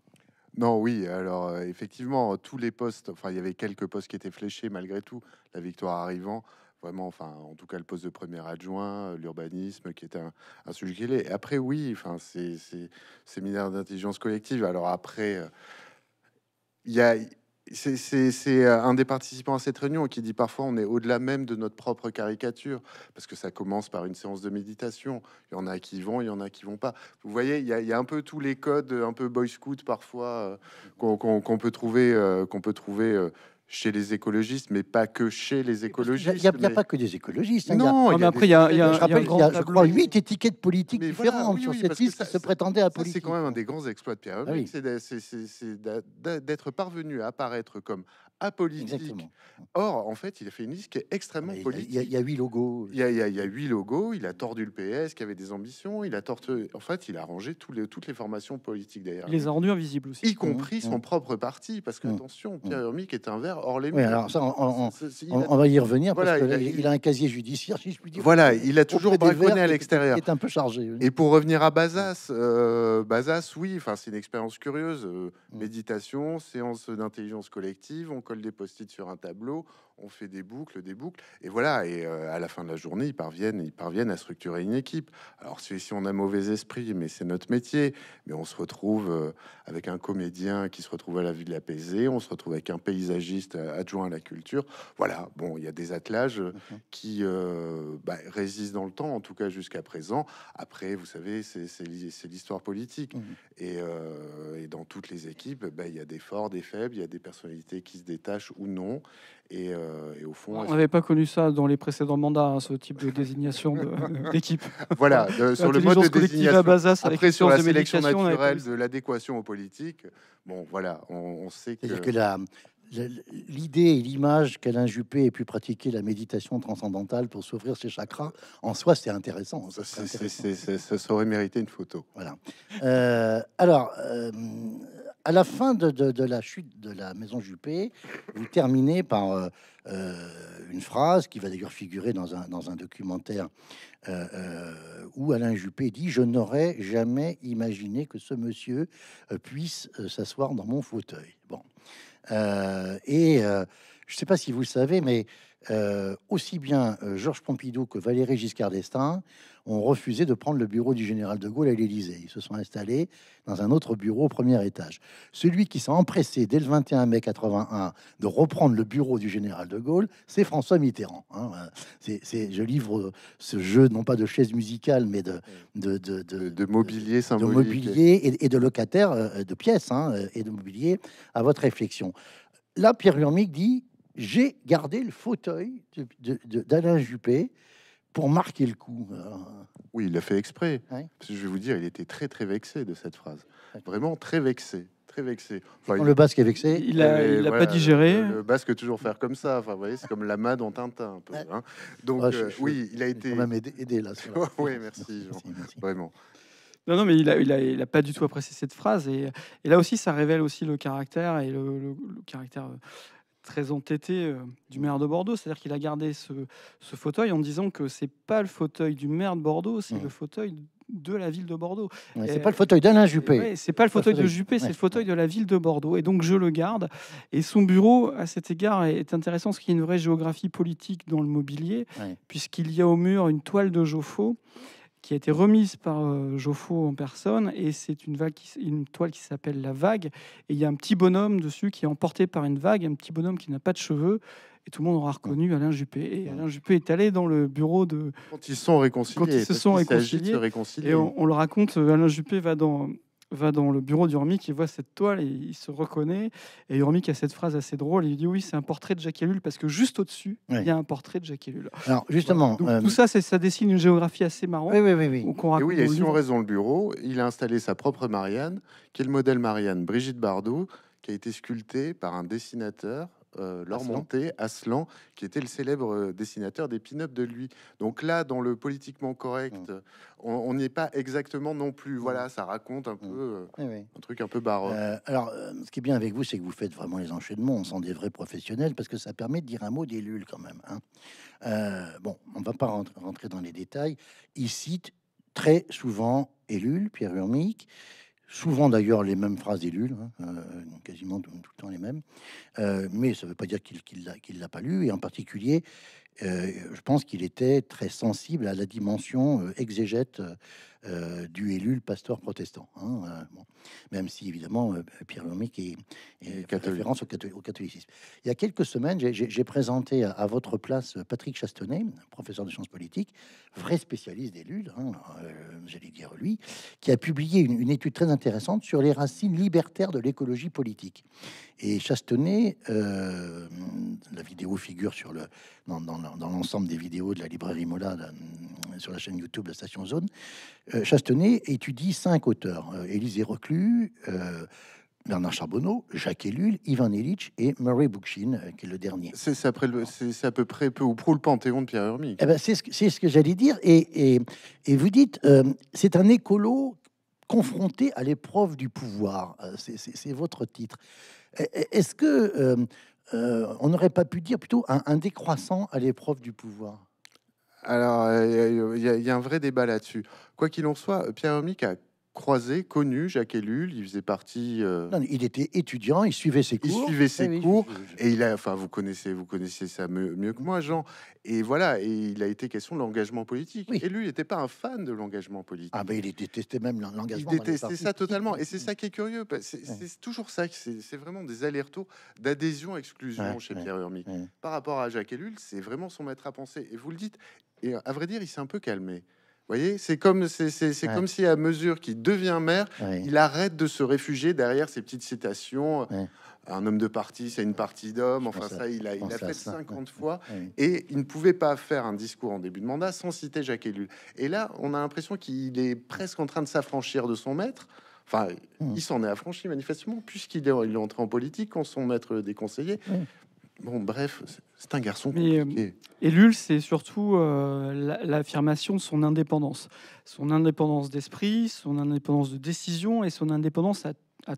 C: Non, oui, alors euh, effectivement, tous les postes, enfin il y avait quelques postes qui étaient fléchés malgré tout, la victoire arrivant, vraiment, enfin en tout cas le poste de premier adjoint, l'urbanisme qui était un, sujet qu'il est. Et après, oui, enfin c'est séminaire d'intelligence collective. Alors après, euh, il y a c'est euh, un des participants à cette réunion qui dit parfois on est au-delà même de notre propre caricature, parce que ça commence par une séance de méditation. Il y en a qui vont, il y en a qui vont pas. Vous voyez, il y a, un peu tous les codes, un peu boy scout parfois, euh, qu'on peut trouver, euh, qu'on peut trouver chez les écologistes, mais pas que chez les écologistes. Il n'y a, pas que
A: des écologistes. Hein, non, il après, il y a, je, rappelle, je crois, huit étiquettes politiques différentes sur cette liste
C: qui se prétendait à politique. C'est quand même un des grands exploits de Pierre ah c'est d'être parvenu à apparaître comme apolitique. Or, en fait, il a fait une liste qui est ah, extrêmement il, politique. Il y, a huit logos. Il y a, huit logos. Il a tordu le PS qui avait des ambitions. Il a tordu. En fait, il a rangé tous les, toutes les formations politiques d'ailleurs. Les
B: ordures invisibles
A: aussi. Y compris son mmh.
C: propre parti, parce que mmh. attention, mmh. Pierre est un verre hors les murs. alors ça, on, va y revenir. parce que il,
A: a, un casier judiciaire, Voilà, il a toujours braconné à l'extérieur. Est, est un peu chargé.
C: Et pour revenir à Bazas, euh, Bazas, oui, enfin, c'est une expérience curieuse. Euh, méditation, séance d'intelligence collective. On colle des post-it sur un tableau, on fait des boucles, des boucles, et voilà. Et euh, à la fin de la journée, ils parviennent, ils parviennent à structurer une équipe. Alors, si on a mauvais esprit, mais c'est notre métier. Mais on se retrouve euh, avec un comédien qui se retrouve à la ville apaisée, on se retrouve avec un paysagiste euh, adjoint à la culture. Voilà. Bon, il y a des attelages qui bah, résistent dans le temps, en tout cas jusqu'à présent. Après, vous savez, c'est l'histoire politique, mmh. et, dans toutes les équipes, bah, il y a des forts, des faibles, il y a des personnalités qui se détachent ou non. Euh, et, au fond, on n'avait pas
B: connu ça dans les précédents mandats, hein, ce type de désignation *laughs* d'équipe. voilà, sur le mode de désignation. Après, sur la de sélection naturelle,
C: de l'adéquation aux politiques, bon, voilà, on, sait que. que la,
A: l'idée et l'image qu'Alain Juppé ait pu pratiquer la méditation transcendantale pour s'ouvrir ses chakras, en soi, c'est intéressant. Hein, ça,
C: c'est, aurait mérité une photo. Voilà.
A: Euh, alors, euh, à la fin de, la chute de la maison Juppé, vous terminez par euh, une phrase qui va d'ailleurs figurer dans un, dans un documentaire où Alain Juppé dit Je n'aurais jamais imaginé que ce monsieur puisse s'asseoir dans mon fauteuil. Bon. Euh, et euh, je ne sais pas si vous le savez, mais euh, aussi bien euh, Georges Pompidou que Valéry Giscard d'Estaing ont refusé de prendre le bureau du général de Gaulle à l'Élysée. Ils se sont installés dans un autre bureau au premier étage. Celui qui s'est empressé dès le 21 mai 81 de reprendre le bureau du général de Gaulle, c'est François Mitterrand. Hein. C'est, je livre ce jeu non pas de chaise musicale, mais de, de, mobilier symbolique. De mobilier et, de locataire euh, de pièces hein, et de mobilier à votre réflexion. Là, Pierre Lurmic dit j'ai gardé le fauteuil d'Alain Juppé pour marquer le coup. Euh,
C: oui, il l'a fait exprès. je vais vous dire, il était très très vexé de cette phrase. Vraiment très vexé. Très vexé. Le basque est vexé. Il a, pas digéré. Le, basque toujours faire comme ça. Enfin, vous voyez, c'est comme la main dans Tintin. Hein. Donc, ah, euh, oui, il a été. même aidé, là. *laughs* oui, merci, Jean. Vraiment. Non, non, mais il a, il,
B: a, pas du tout apprécié cette phrase. Et, là aussi, ça révèle aussi le caractère et le caractère euh, très entêté euh, du maire de Bordeaux. C'est-à-dire qu'il a gardé ce, fauteuil en disant que c'est pas le fauteuil du maire de Bordeaux, c'est mmh. le fauteuil de la ville de Bordeaux. Ce c'est pas le fauteuil d'Alain Juppé. c'est pas le fauteuil, de Juppé, c'est le fauteuil de la ville de Bordeaux. Et donc je le garde. Et son bureau, à cet égard, est intéressant, parce qu'il y a une vraie géographie politique dans le mobilier, puisqu'il y a au mur une toile de Joffo qui a été remise par euh, Joffo en personne. Et c'est une, toile qui s'appelle La Vague. Et il y a un petit bonhomme dessus qui est emporté par une vague, un petit bonhomme qui n'a pas de cheveux. Et tout le monde aura reconnu Alain Juppé. Et Alain Juppé est allé dans le bureau de.
C: Quand ils sont réconciliés. Quand ils se sont réconciliés. Et on,
B: le raconte, euh, Alain Juppé va dans, va dans le bureau d'Urmic, il voit cette toile et il se reconnaît. Et Urmic a cette phrase assez drôle. Il dit oui, c'est un portrait de Jacques Ellul parce que juste au-dessus, il y a un portrait de Jacques Ellul. Alors justement, euh, tout ça, ça dessine une géographie assez marrante. Oui, oui, oui. et et si on raison
C: le bureau, il a installé sa propre Marianne, qui est le modèle Marianne Brigitte Bardot, qui a été sculptée par un dessinateur leur Aslan, qui était le célèbre euh, dessinateur des pin-up de lui. Donc là, dans le politiquement correct, mm. on n'est pas exactement non plus. Mm. Voilà, ça raconte un mm. peu euh, un truc un peu baroque. Euh,
A: alors, ce qui est bien avec vous, c'est que vous faites vraiment les enchaînements. On sent des vrais professionnels parce que ça permet de dire un mot d'Ellul quand même. Hein. bon, on va pas rentrer dans les détails. Il cite très souvent Élule, Pierre Urmic souvent d'ailleurs les mêmes phrases d'Ellul, hein, euh, quasiment tout, le temps les mêmes, euh, mais ça ne veut pas dire qu'il ne l'a pas lu, et en particulier, euh, je pense qu'il était très sensible à la dimension exégète euh, du élu le pasteur protestant. Hein, euh, Même si, évidemment, euh, Pierre Lomé, qui est au, catholicisme. Il y a quelques semaines, j'ai présenté à, votre place Patrick Chastenay, professeur de sciences politiques, vrai spécialiste des Lules, hein, j'allais dire lui, qui a publié une, étude très intéressante sur les racines libertaires de l'écologie politique. Et Chastenay, la vidéo figure sur le, dans, l'ensemble des vidéos de la librairie Mola, sur la chaîne YouTube de Station Zone, euh, Chastenay étudie cinq auteurs euh, Élisée Reclus, euh, Bernard Charbonneau, Jacques Ellul, Ivan Illich et Murray Bookchin, qui est le dernier. C'est à peu près peu ou prou le panthéon de Pierre Hermie. Eh ben, c'est ce que, j'allais dire. Et, vous dites, c'est un écolo confronté à l'épreuve du pouvoir. C'est votre titre. E, e, est-ce que on n'aurait pas pu dire plutôt un décroissant à l'épreuve du pouvoir
C: alors, euh, il y, a un vrai débat là-dessus. Quoi qu'il en soit, Pierre Hermic a croisé, connu Jacques Ellul, il faisait partie. Euh, non,
A: il était étudiant, il suivait ses cours. Il suivait ses ah
C: cours et il a, enfin, vous connaissez, vous connaissez ça mieux, que moi, Jean. Et voilà, et il a été question de l'engagement politique. Et lui, il n'était pas un fan de l'engagement politique. Ah ben, il détestait même l'engagement. Il détestait ça totalement. Et c'est ça qui est curieux. C'est toujours ça. C'est vraiment des allers-retours d'adhésion-exclusion chez Pierre Hermic. Par rapport à Jacques Ellul, c'est vraiment son maître à penser. Et vous le dites, et euh, à vrai dire, il s'est un peu calmé. Vous voyez, c'est comme, c'est, comme si à mesure qu'il devient maire, il arrête de se réfugier derrière ces petites citations. Euh, un homme de parti, c'est une partie d'homme. Enfin, ça, il a, fait 50 fois. Et il ne pouvait pas faire un discours en début de mandat sans citer Jacques Ellul. Et là, on a l'impression qu'il est presque en train de s'affranchir de son maître. Enfin, mmh. il s'en est affranchi manifestement, puisqu'il est, il est entré en politique quand son maître des conseillers. Bon, bref, c'est un garçon.
B: Euh, et Lul, c'est surtout euh, l'affirmation de son indépendance. Son indépendance d'esprit, son indépendance de décision et son indépendance à,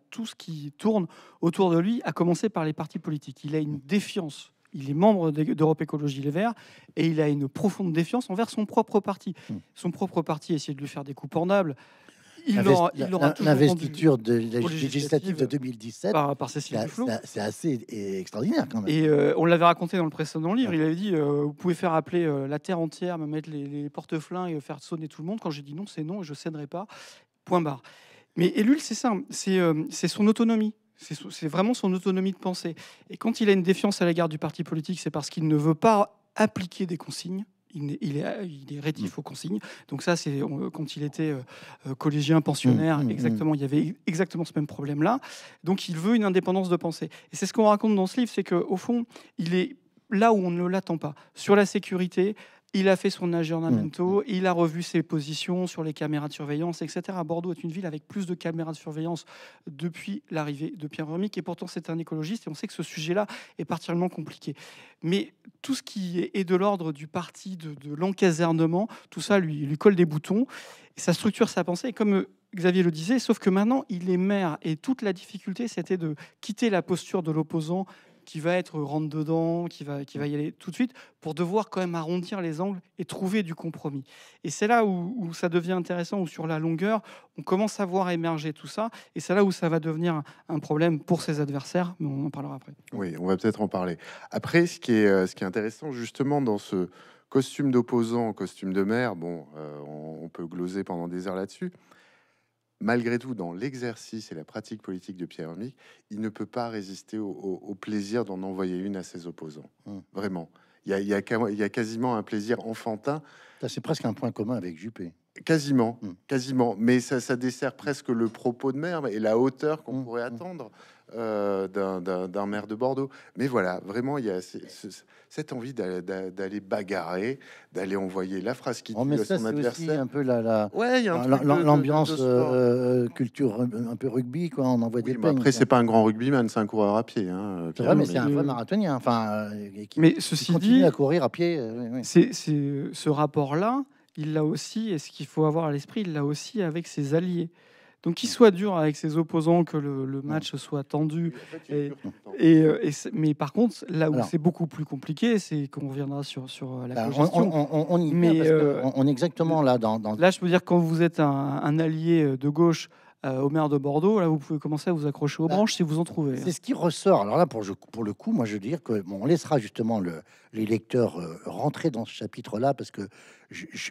B: tout ce qui tourne autour de lui, à commencer par les partis politiques. Il a une défiance. Il est membre d'Europe Écologie Les Verts et il a une profonde défiance envers son propre parti. Mmh. Son propre parti essaie de lui faire des coups pendables l'investiture de la législative de
A: 2017 par, Cécile bah, C'est assez extraordinaire quand même. Et euh,
B: on l'avait raconté dans le précédent livre. Il avait dit euh, vous pouvez faire appeler euh, la terre entière, me mettre les, porte flins et faire sonner tout le monde. Quand j'ai dit non, c'est non et je céderai pas. Point barre. Mais Ellul, c'est ça. c'est son autonomie. C'est vraiment son autonomie de pensée. Et quand il a une défiance à la l'égard du parti politique, c'est parce qu'il ne veut pas appliquer des consignes il, est, il rétif mm. aux consignes. Donc ça, c'est quand il était euh, euh, collégien, mm. pensionnaire, mm, exactement, il y avait exactement ce même problème-là. Donc il veut une indépendance de pensée. Et c'est ce qu'on raconte dans ce livre, c'est qu'au fond, il est là où on ne l'attend pas, sur la sécurité, il a fait son aggiornamento, mm, mm. il a revu ses positions sur les caméras de surveillance, etc. Bordeaux est une ville avec plus de caméras de surveillance depuis l'arrivée de Pierre Vermic, et pourtant c'est un écologiste, et on sait que ce sujet-là est particulièrement compliqué. Mais tout ce qui est de l'ordre du parti, de, de l'encasernement, tout ça lui, colle des boutons, Sa ça structure sa pensée, comme euh, Xavier le disait, sauf que maintenant il est maire, et toute la difficulté c'était de quitter la posture de l'opposant qui va être rentre dedans, qui va, qui va y aller tout de suite, pour devoir quand même arrondir les angles et trouver du compromis. Et c'est là où, ça devient intéressant, où sur la longueur, on commence à voir émerger tout ça, et c'est là où ça va devenir un problème pour ses adversaires, mais on en parlera après.
C: Oui, on va peut-être en parler. Après, ce qui est, euh, ce qui est intéressant justement dans ce costume d'opposant, costume de mer, bon, euh, on, peut gloser pendant des heures là-dessus malgré tout, dans l'exercice et la pratique politique de Pierre Hermic, il ne peut pas résister au, plaisir d'en envoyer une à ses opposants. Hmm. Vraiment. il y, a, quasiment un plaisir enfantin. C'est presque un point commun avec Juppé. Quasiment, hmm. quasiment. Mais ça, ça, dessert presque le propos de maire et la hauteur qu'on hmm, pourrait hmm. attendre euh, d'un maire de Bordeaux. Mais voilà, vraiment, il y a cette envie d'aller bagarrer, d'aller envoyer la phrase qui oh, tue ça, son adversaire.
A: Aussi un peu l'ambiance euh, culture un peu rugby, quoi. On envoie des. après, c'est
C: pas un grand rugbyman, c'est un coureur à pied. Hein, c'est vrai, mais, c'est un vrai
B: marathonien. Enfin, euh, mais ceci dit, à courir à pied. C'est ce rapport-là il l'a aussi, et ce qu'il faut avoir à l'esprit, il l'a aussi avec ses alliés. Donc qu'il soit dur avec ses opposants, que le, match soit tendu. Euh, mais par contre, là où c'est beaucoup plus compliqué, c'est qu'on reviendra sur, sur euh, la bah, On, y mais, euh, on, est exactement là. Dans, dans, Là, je peux dire, quand vous êtes un allié de gauche euh, au maire de Bordeaux, là, vous pouvez commencer à vous accrocher aux bah, branches si vous en trouvez. C'est hein. ce
A: qui ressort. Alors là, pour, le coup, moi, je veux dire que on laissera justement le, les lecteurs euh, rentrer dans ce chapitre-là parce que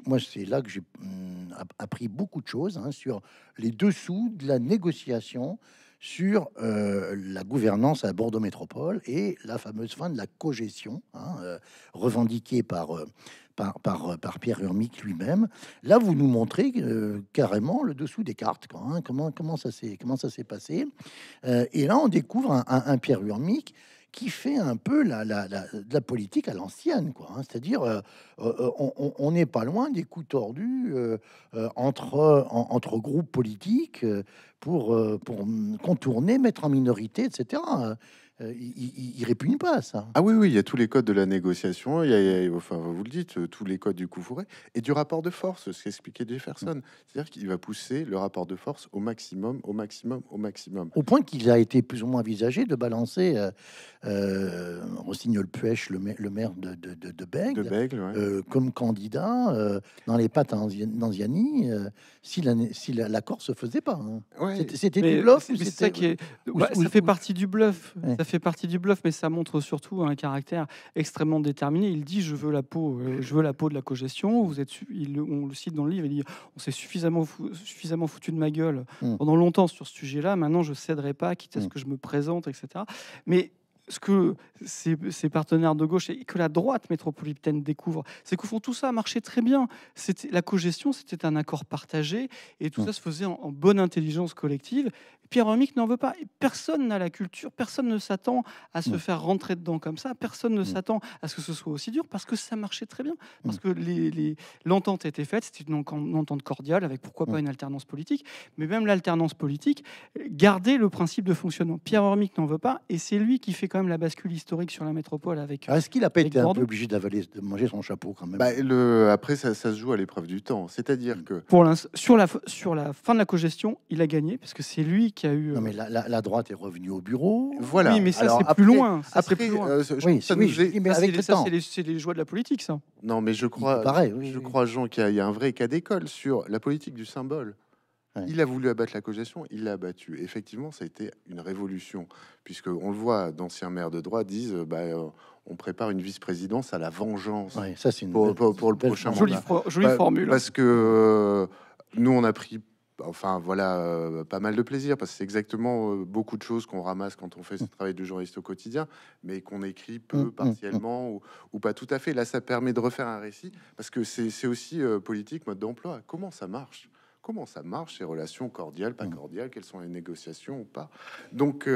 A: moi, c'est là que j'ai hmm, appris beaucoup de choses hein, sur les dessous de la négociation sur euh, la gouvernance à Bordeaux Métropole et la fameuse fin de la cogestion hein, revendiquée par, par, euh, par, Pierre Urmic lui-même. Là, vous nous montrez euh, carrément le dessous des cartes, quoi, hein. comment, comment ça s'est passé. Euh, et là, on découvre un, Pierre Urmic qui fait un peu la, la, politique à l'ancienne, quoi. Hein. C'est-à-dire, on n'est pas loin des coups tordus entre, entre groupes politiques pour, pour contourner, mettre en minorité, etc. Euh, il, répugne pas ça.
C: Ah oui, oui, il y a tous les codes de la négociation, il y enfin, vous le dites, euh, tous les codes du coup et du rapport de force, ce qu'expliquait Jefferson. Mm. C'est-à-dire qu'il va pousser le rapport de force au maximum, au maximum, au maximum.
A: Au point qu'il a été plus ou moins envisagé de balancer euh, euh Rossignol-Puech, le, maire de, de, Bègle, comme candidat dans les pattes d'Anziani si l'accord si se faisait pas. Hein. C'était du bluff. C'est ça qui bah, ça fait
B: partie du bluff fait partie du bluff, mais ça montre surtout un caractère extrêmement déterminé. Il dit je veux la peau, euh, je veux la peau de la cogestion. Vous êtes, il, on le cite dans le livre, il dit on s'est suffisamment suffisamment foutu de ma gueule hmm. pendant longtemps sur ce sujet-là. Maintenant je céderai pas, quitte à ce hmm. que je me présente, etc. Mais ce que ces partenaires de gauche et que la droite métropolitaine découvrent, c'est qu'au fond tout ça a marché très bien. C'était la cogestion, c'était un accord partagé et tout hmm. ça se faisait en, en, bonne intelligence collective. Pierre Romic n'en veut pas. Personne n'a la culture, personne ne s'attend à se mm. faire rentrer dedans comme ça, personne ne mm. s'attend à ce que ce soit aussi dur parce que ça marchait très bien, parce mm. que l'entente les, a faite, c'était une, entente cordiale avec pourquoi pas une alternance politique, mais même l'alternance politique, gardait le principe de fonctionnement. Pierre Hormic n'en veut pas et c'est lui qui fait quand même la bascule historique sur la métropole avec. Est-ce qu'il n'a pas été obligé
C: d'avaler, de manger son chapeau quand même bah, le, Après, ça, se joue à l'épreuve du temps, c'est-à-dire que. Pour
B: sur, la, sur la fin de la cogestion, il a gagné parce que c'est lui qui a eu. Euh. Non, mais la, droite est
A: revenue au bureau.
B: Voilà. Oui, mais ça, c'est plus loin. après, euh, oui, ça mais c'est les, joies de la politique, ça.
C: Non, mais je crois, je crois Jean, qu'il y, a un vrai cas d'école sur la politique du symbole. Il a voulu abattre la cogestion, il l'a abattue. Effectivement, ça a été une révolution, puisque on le voit, d'anciens maires de droite disent, bah, euh, on prépare une vice-présidence à la vengeance. ça, c'est une pour, pour, le prochain jolie bah, formule. Parce que nous, on a pris enfin voilà, euh, pas mal de plaisir parce que c'est exactement euh, beaucoup de choses qu'on ramasse quand on fait ce mm. travail de journaliste au quotidien, mais qu'on écrit mm, peu, mm, partiellement ou, pas tout à fait. Là, ça permet de refaire un récit parce que c'est aussi euh, politique, mode d'emploi. Comment ça marche Comment ça marche ces relations cordiales, pas cordiales Quelles sont les négociations ou pas Donc,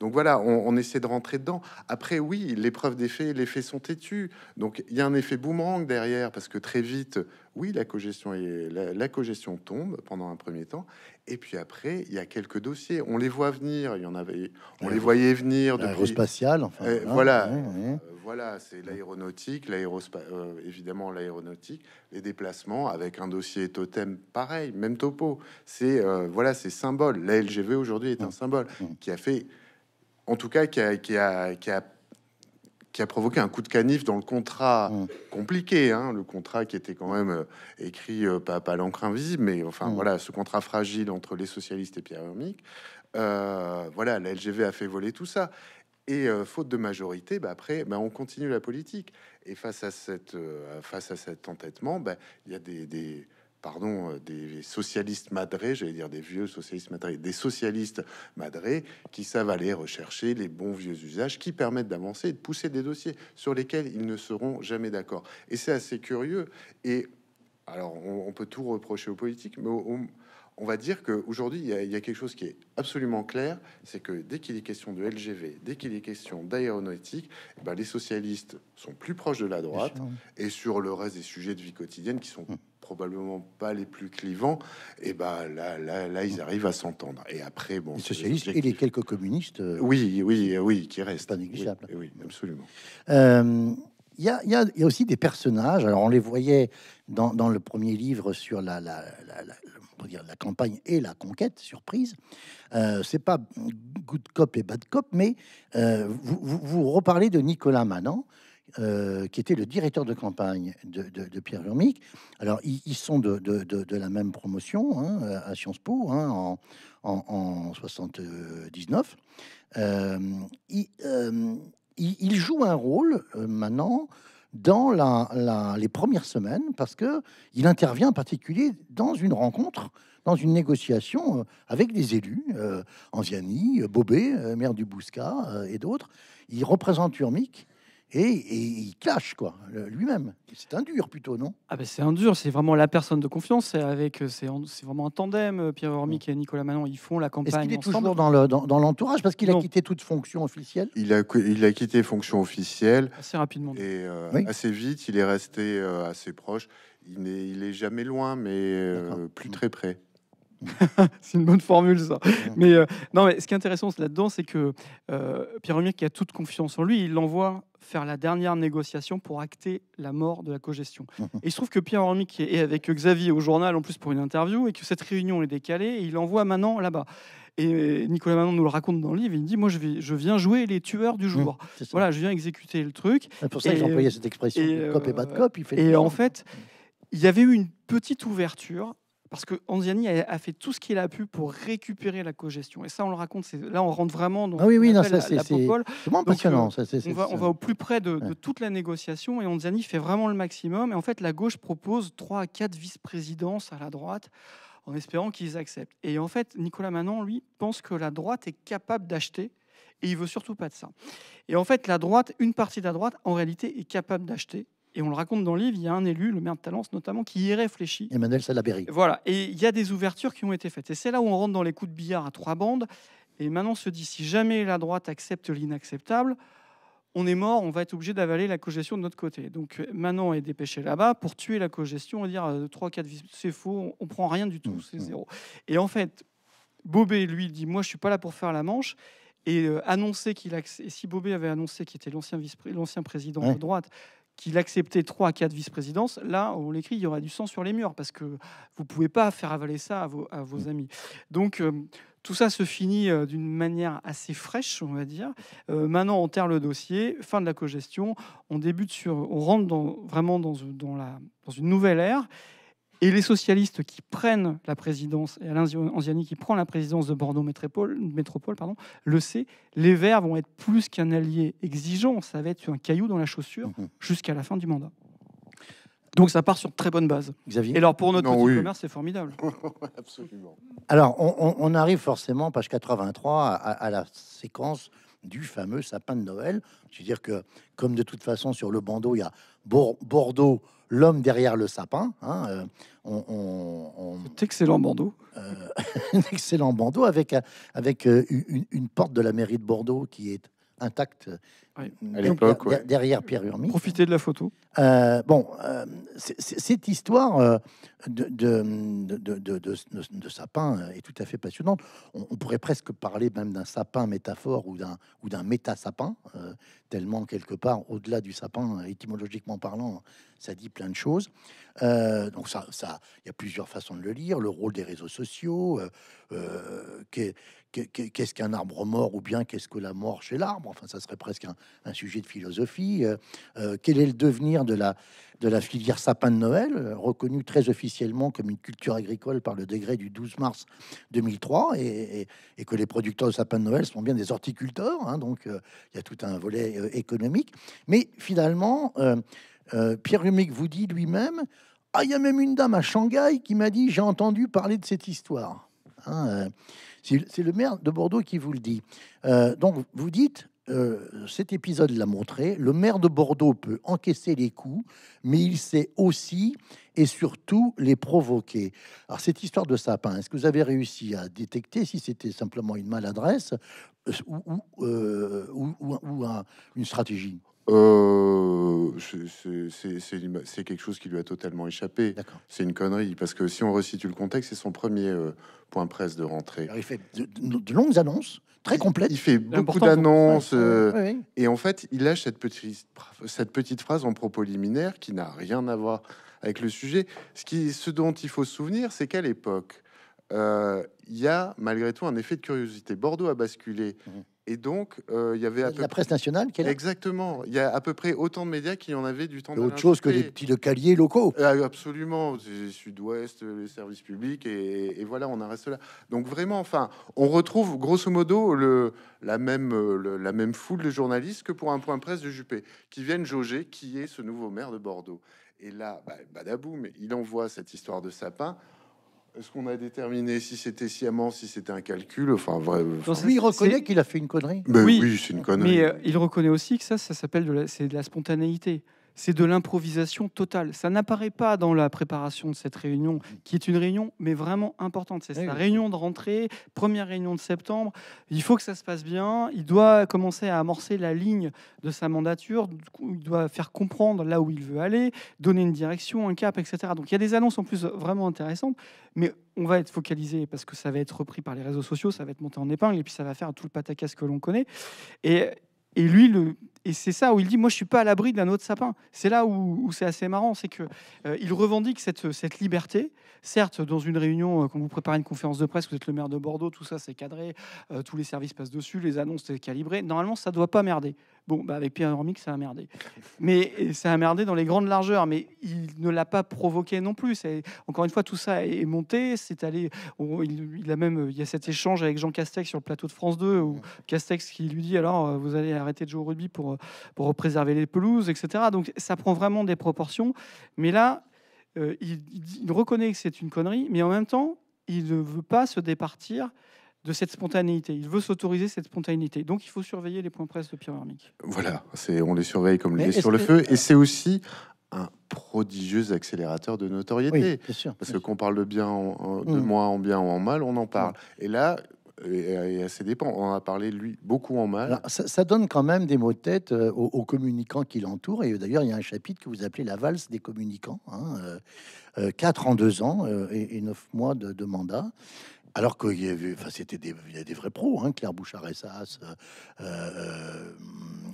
C: donc voilà, on, on, essaie de rentrer dedans. Après, oui, l'épreuve des faits, les faits sont têtus. Donc il y a un effet boomerang derrière parce que très vite, oui, la cogestion, et la, cogestion tombe pendant un premier temps, et puis après, il y a quelques dossiers. On les voit venir, il y en avait, on les voyait venir. de L'aérospatiale, enfin. Eh, voilà, euh, voilà, c'est l'aéronautique, l'aérospa, euh, évidemment l'aéronautique, les déplacements avec un dossier totem pareil, même topo. C'est euh, voilà, c'est symbole. La LGV aujourd'hui est un hum. symbole hum. qui a fait, en tout cas, qui a, qui a qui a provoqué un coup de canif dans le contrat mmh. compliqué, hein, le contrat qui était quand même euh, écrit euh, pas, à l'encre invisible, mais enfin mmh. voilà, ce contrat fragile entre les socialistes et Pierre Hermic. Euh, voilà, la LGV a fait voler tout ça. Et euh, faute de majorité, bah, après, ben on continue la politique. Et face à, cette, face à cet entêtement, bah, il y a des pardon, euh, des socialistes madrés, j'allais dire des vieux socialistes madrés, des socialistes madrés qui savent aller rechercher les bons vieux usages qui permettent d'avancer et de pousser des dossiers sur lesquels ils ne seront jamais d'accord. Et c'est assez curieux. Et alors, on, peut tout reprocher aux politiques, mais on, va dire qu'aujourd'hui, il, il y, a quelque chose qui est absolument clair, c'est que dès qu'il est question de LGV, dès qu'il est question d'aéronautique, eh ben, les socialistes sont plus proches de la droite, et sur le reste des sujets de vie quotidienne qui sont hum probablement pas les plus clivants, et eh ben là, là, là ils arrivent à s'entendre. Et après, bon, les socialistes et
A: les quelques communistes. Euh, oui, oui, oui, qui restent. Pas négligeable. Oui, absolument. Euh, il y, a, y, a, aussi des personnages. Alors on les voyait dans, dans le premier livre sur la, la, la, campagne et la conquête, surprise. Euh, c'est pas good cop et bad cop, mais euh, vous, vous, vous, reparlez de Nicolas Manon, euh, qui était le directeur de campagne de, Pierre Urmic. Alors, ils, sont de, la même promotion hein, à Sciences Po hein, en, 1979. 79. il, joue un rôle euh, maintenant dans la, les premières semaines parce que il intervient en particulier dans une rencontre, dans une négociation euh, avec des élus, Anziani, Bobé, maire du Bouscat et d'autres. Il représente Urmic et, il clash quoi
B: lui-même. C'est un dur plutôt, non Ah ben c'est un dur, c'est vraiment la personne de confiance. Avec euh, c'est vraiment un tandem. Euh, Pierre Hormic et Nicolas Manon, ils font la campagne. Est-ce qu'il est toujours dans
A: dans, l'entourage parce qu'il a quitté toute fonction officielle
C: Il a il a quitté fonction officielle
A: assez rapidement et
B: euh,
C: assez vite. Il est resté assez proche. Il n'est il est jamais loin, mais plus très près.
B: *laughs* c'est une bonne formule ça. Mais non, mais ce qui est intéressant là-dedans, c'est que Pierre qui a toute confiance en lui. Il l'envoie faire la dernière négociation pour acter la mort de la cogestion. *laughs* et il se trouve que Pierre qui est avec Xavier au journal en plus pour une interview et que cette réunion est décalée et il envoie Manon là-bas. Et Nicolas Manon nous le raconte dans le livre. Il dit Moi, je, viens jouer les tueurs du jour. Mmh, voilà, je viens exécuter le truc. C'est pour ça que j'ai cette
A: expression. cop et bad euh, cop. Il fait et en
B: fait, il y avait eu une petite ouverture parce que a, fait tout ce qu'il a pu pour récupérer la cogestion. Et ça, on le raconte. Là, on rentre vraiment dans ah oui, oui, la, C'est on, va, au plus près de, toute la négociation et Anziani fait vraiment le maximum. Et en fait, la gauche propose trois à 4 vice-présidences à la droite en espérant qu'ils acceptent. Et en fait, Nicolas Manon, lui, pense que la droite est capable d'acheter et il veut surtout pas de ça. Et en fait, la droite, une partie de la droite, en réalité, est capable d'acheter et on le raconte dans le livre, il y a un élu, le maire de Talence notamment, qui y réfléchit.
A: Emmanuel Salaberry. Voilà,
B: et il y a des ouvertures qui ont été faites. Et c'est là où on rentre dans les coups de billard à trois bandes. Et maintenant, on se dit, si jamais la droite accepte l'inacceptable, on est mort, on va être obligé d'avaler la cogestion de notre côté. Donc euh, maintenant, est dépêché là-bas pour tuer la cogestion et dire euh, trois, quatre 4 c'est faux, on, prend rien du tout, mmh, c'est mmh. zéro. Et en fait, Bobé, lui, dit Moi, je suis pas là pour faire la manche. Et euh, annoncer qu'il a... si Bobé avait annoncé qu'il était l'ancien vice l'ancien président de droite, qu'il acceptait trois, à quatre vice-présidences, là, on l'écrit, il y aura du sang sur les murs, parce que vous ne pouvez pas faire avaler ça à vos, mm. amis. Donc, euh, tout ça se finit euh, d'une manière assez fraîche, on va dire. Euh, maintenant, on terre le dossier, fin de la cogestion, on débute sur, on rentre vraiment dans une nouvelle ère, et les socialistes qui prennent la présidence, et Alain Anziani qui prend la présidence de Bordeaux Métropole, métropole pardon, le sait, les Verts vont être plus qu'un allié exigeant, ça va être un caillou dans la chaussure mhm. jusqu'à la fin du mandat. Donc ça part sur très bonne base.
A: Xavier. Et alors pour notre petit commerce,
B: c'est formidable. *laughs* Absolument.
A: Alors on, arrive forcément, page 83, à, à la séquence du fameux sapin de Noël. Je veux dire que, comme de toute façon sur le bandeau, il y a Bordeaux, l'homme derrière le sapin. Hein, euh, excellent bandeau. Euh, *laughs* excellent bandeau avec, euh, avec une, porte de la mairie de Bordeaux qui est intacte euh,
B: à l'époque.
A: Derrière Pierre Urmi. Profitez de la photo. Euh, bon, euh, cette histoire de, sapin est tout à fait passionnante. On, pourrait presque parler même d'un sapin métaphore ou d'un méta-sapin, tellement quelque part au-delà du sapin, étymologiquement parlant, ça dit plein de choses. donc ça, il y a plusieurs façons de le lire. Le rôle des réseaux sociaux, qui qu'est-ce qu'un arbre mort ou bien qu'est-ce que la mort chez l'arbre Enfin, ça serait presque un, sujet de philosophie. Euh, euh, quel est le devenir de la, filière sapin de Noël, reconnue très officiellement comme une culture agricole par le décret du 12 mars 2003, et, que les producteurs de sapin de Noël sont bien des horticulteurs, hein, donc euh, il y a tout un volet économique. Mais finalement, Pierre Humic vous dit lui-même, ah, il y a même une dame à Shanghai qui m'a dit, j'ai entendu parler de cette histoire. Hein, euh, c'est le maire de Bordeaux qui vous le dit. Euh, donc vous dites, euh, cet épisode l'a montré, le maire de Bordeaux peut encaisser les coups, mais il sait aussi et surtout les provoquer. Alors cette histoire de sapin, est-ce que vous avez réussi à détecter si c'était simplement une maladresse ou, une stratégie
C: Oh, c'est quelque chose qui lui a totalement échappé. C'est une connerie, parce que si on resitue le contexte, c'est son premier euh, point presse de rentrée. il
A: fait de, longues annonces, très complètes. Il,
C: fait beaucoup d'annonces. Euh, et en fait, il lâche cette petite, phrase en propos liminaire qui n'a rien à voir avec le sujet. Ce, dont il faut se souvenir, c'est qu'à l'époque, euh, il y a malgré tout un effet de curiosité. Bordeaux a basculé mmh. Et donc, euh, il y avait à la
A: peu presse nationale. Exactement. Il
C: y a à peu près autant de médias qu'il y en avait du temps. autre chose que des petits
A: localiers locaux.
C: Euh, absolument. Sud-Ouest, les services publics, et, voilà, on en reste là. Donc vraiment, enfin, on retrouve grosso modo le, la même euh, la même foule de journalistes que pour un point presse de Juppé, qui viennent jauger qui est ce nouveau maire de Bordeaux. Et là, bah, badaboum, il envoie cette histoire de sapin. Est-ce qu'on a déterminé si c'était sciemment, si c'était un calcul Enfin, vrai. lui, il reconnaît
B: qu'il a fait une connerie. Ben oui, c'est une connerie. Mais euh, il reconnaît aussi que ça, ça s'appelle c'est de la spontanéité c'est de l'improvisation totale. Ça n'apparaît pas dans la préparation de cette réunion, qui est une réunion, mais vraiment importante. C'est la eh réunion de rentrée, première réunion de septembre. Il faut que ça se passe bien. Il doit commencer à amorcer la ligne de sa mandature. Il doit faire comprendre là où il veut aller, donner une direction, un cap, etc. Donc il y a des annonces en plus vraiment intéressantes, mais on va être focalisé parce que ça va être repris par les réseaux sociaux, ça va être monté en épingle, et puis ça va faire tout le patacas que l'on connaît. et lui, le et c'est ça où il dit Moi, je suis pas à l'abri d'un autre sapin. C'est là où, c'est assez marrant, c'est que euh, il revendique cette, cette liberté. Certes, dans une réunion, euh, quand vous préparez une conférence de presse, vous êtes le maire de Bordeaux, tout ça c'est cadré, euh, tous les services passent dessus, les annonces c'est calibré. Normalement, ça doit pas merder. Bon, bah avec Pierre Hormic, ça a merdé. Mais ça a merdé dans les grandes largeurs, mais il ne l'a pas provoqué non plus. Encore une fois, tout ça est monté, c'est allé. il, il, a même, il y a cet échange avec Jean Castex sur le plateau de France 2, où mmh. Castex qui lui dit alors, vous allez arrêter de jouer au rugby pour pour, préserver les pelouses, etc. Donc ça prend vraiment des proportions. Mais là, euh, il, reconnaît que c'est une connerie, mais en même temps, il ne veut pas se départir de cette spontanéité. Il veut s'autoriser cette spontanéité. Donc il faut surveiller les points presse de Pierre
C: c'est Voilà, on les surveille comme les sur le feu. Et ah. c'est aussi un prodigieux accélérateur de notoriété. Parce qu'on parle de bien, de mm. moi en bien ou en mal, on en parle. Mm. Et là, et, à ses dépens. On a parlé, de lui,
A: beaucoup en mal. ça, donne quand même des mots de tête euh, aux, communicants qui l'entourent. Et d'ailleurs, il y a un chapitre que vous appelez La valse des communicants. Hein, euh, euh, quatre en deux ans et, neuf mois de mandat. Alors qu'il y avait, enfin, c'était des, a des vrais pros, hein, Claire Bouchard-Essas, euh, euh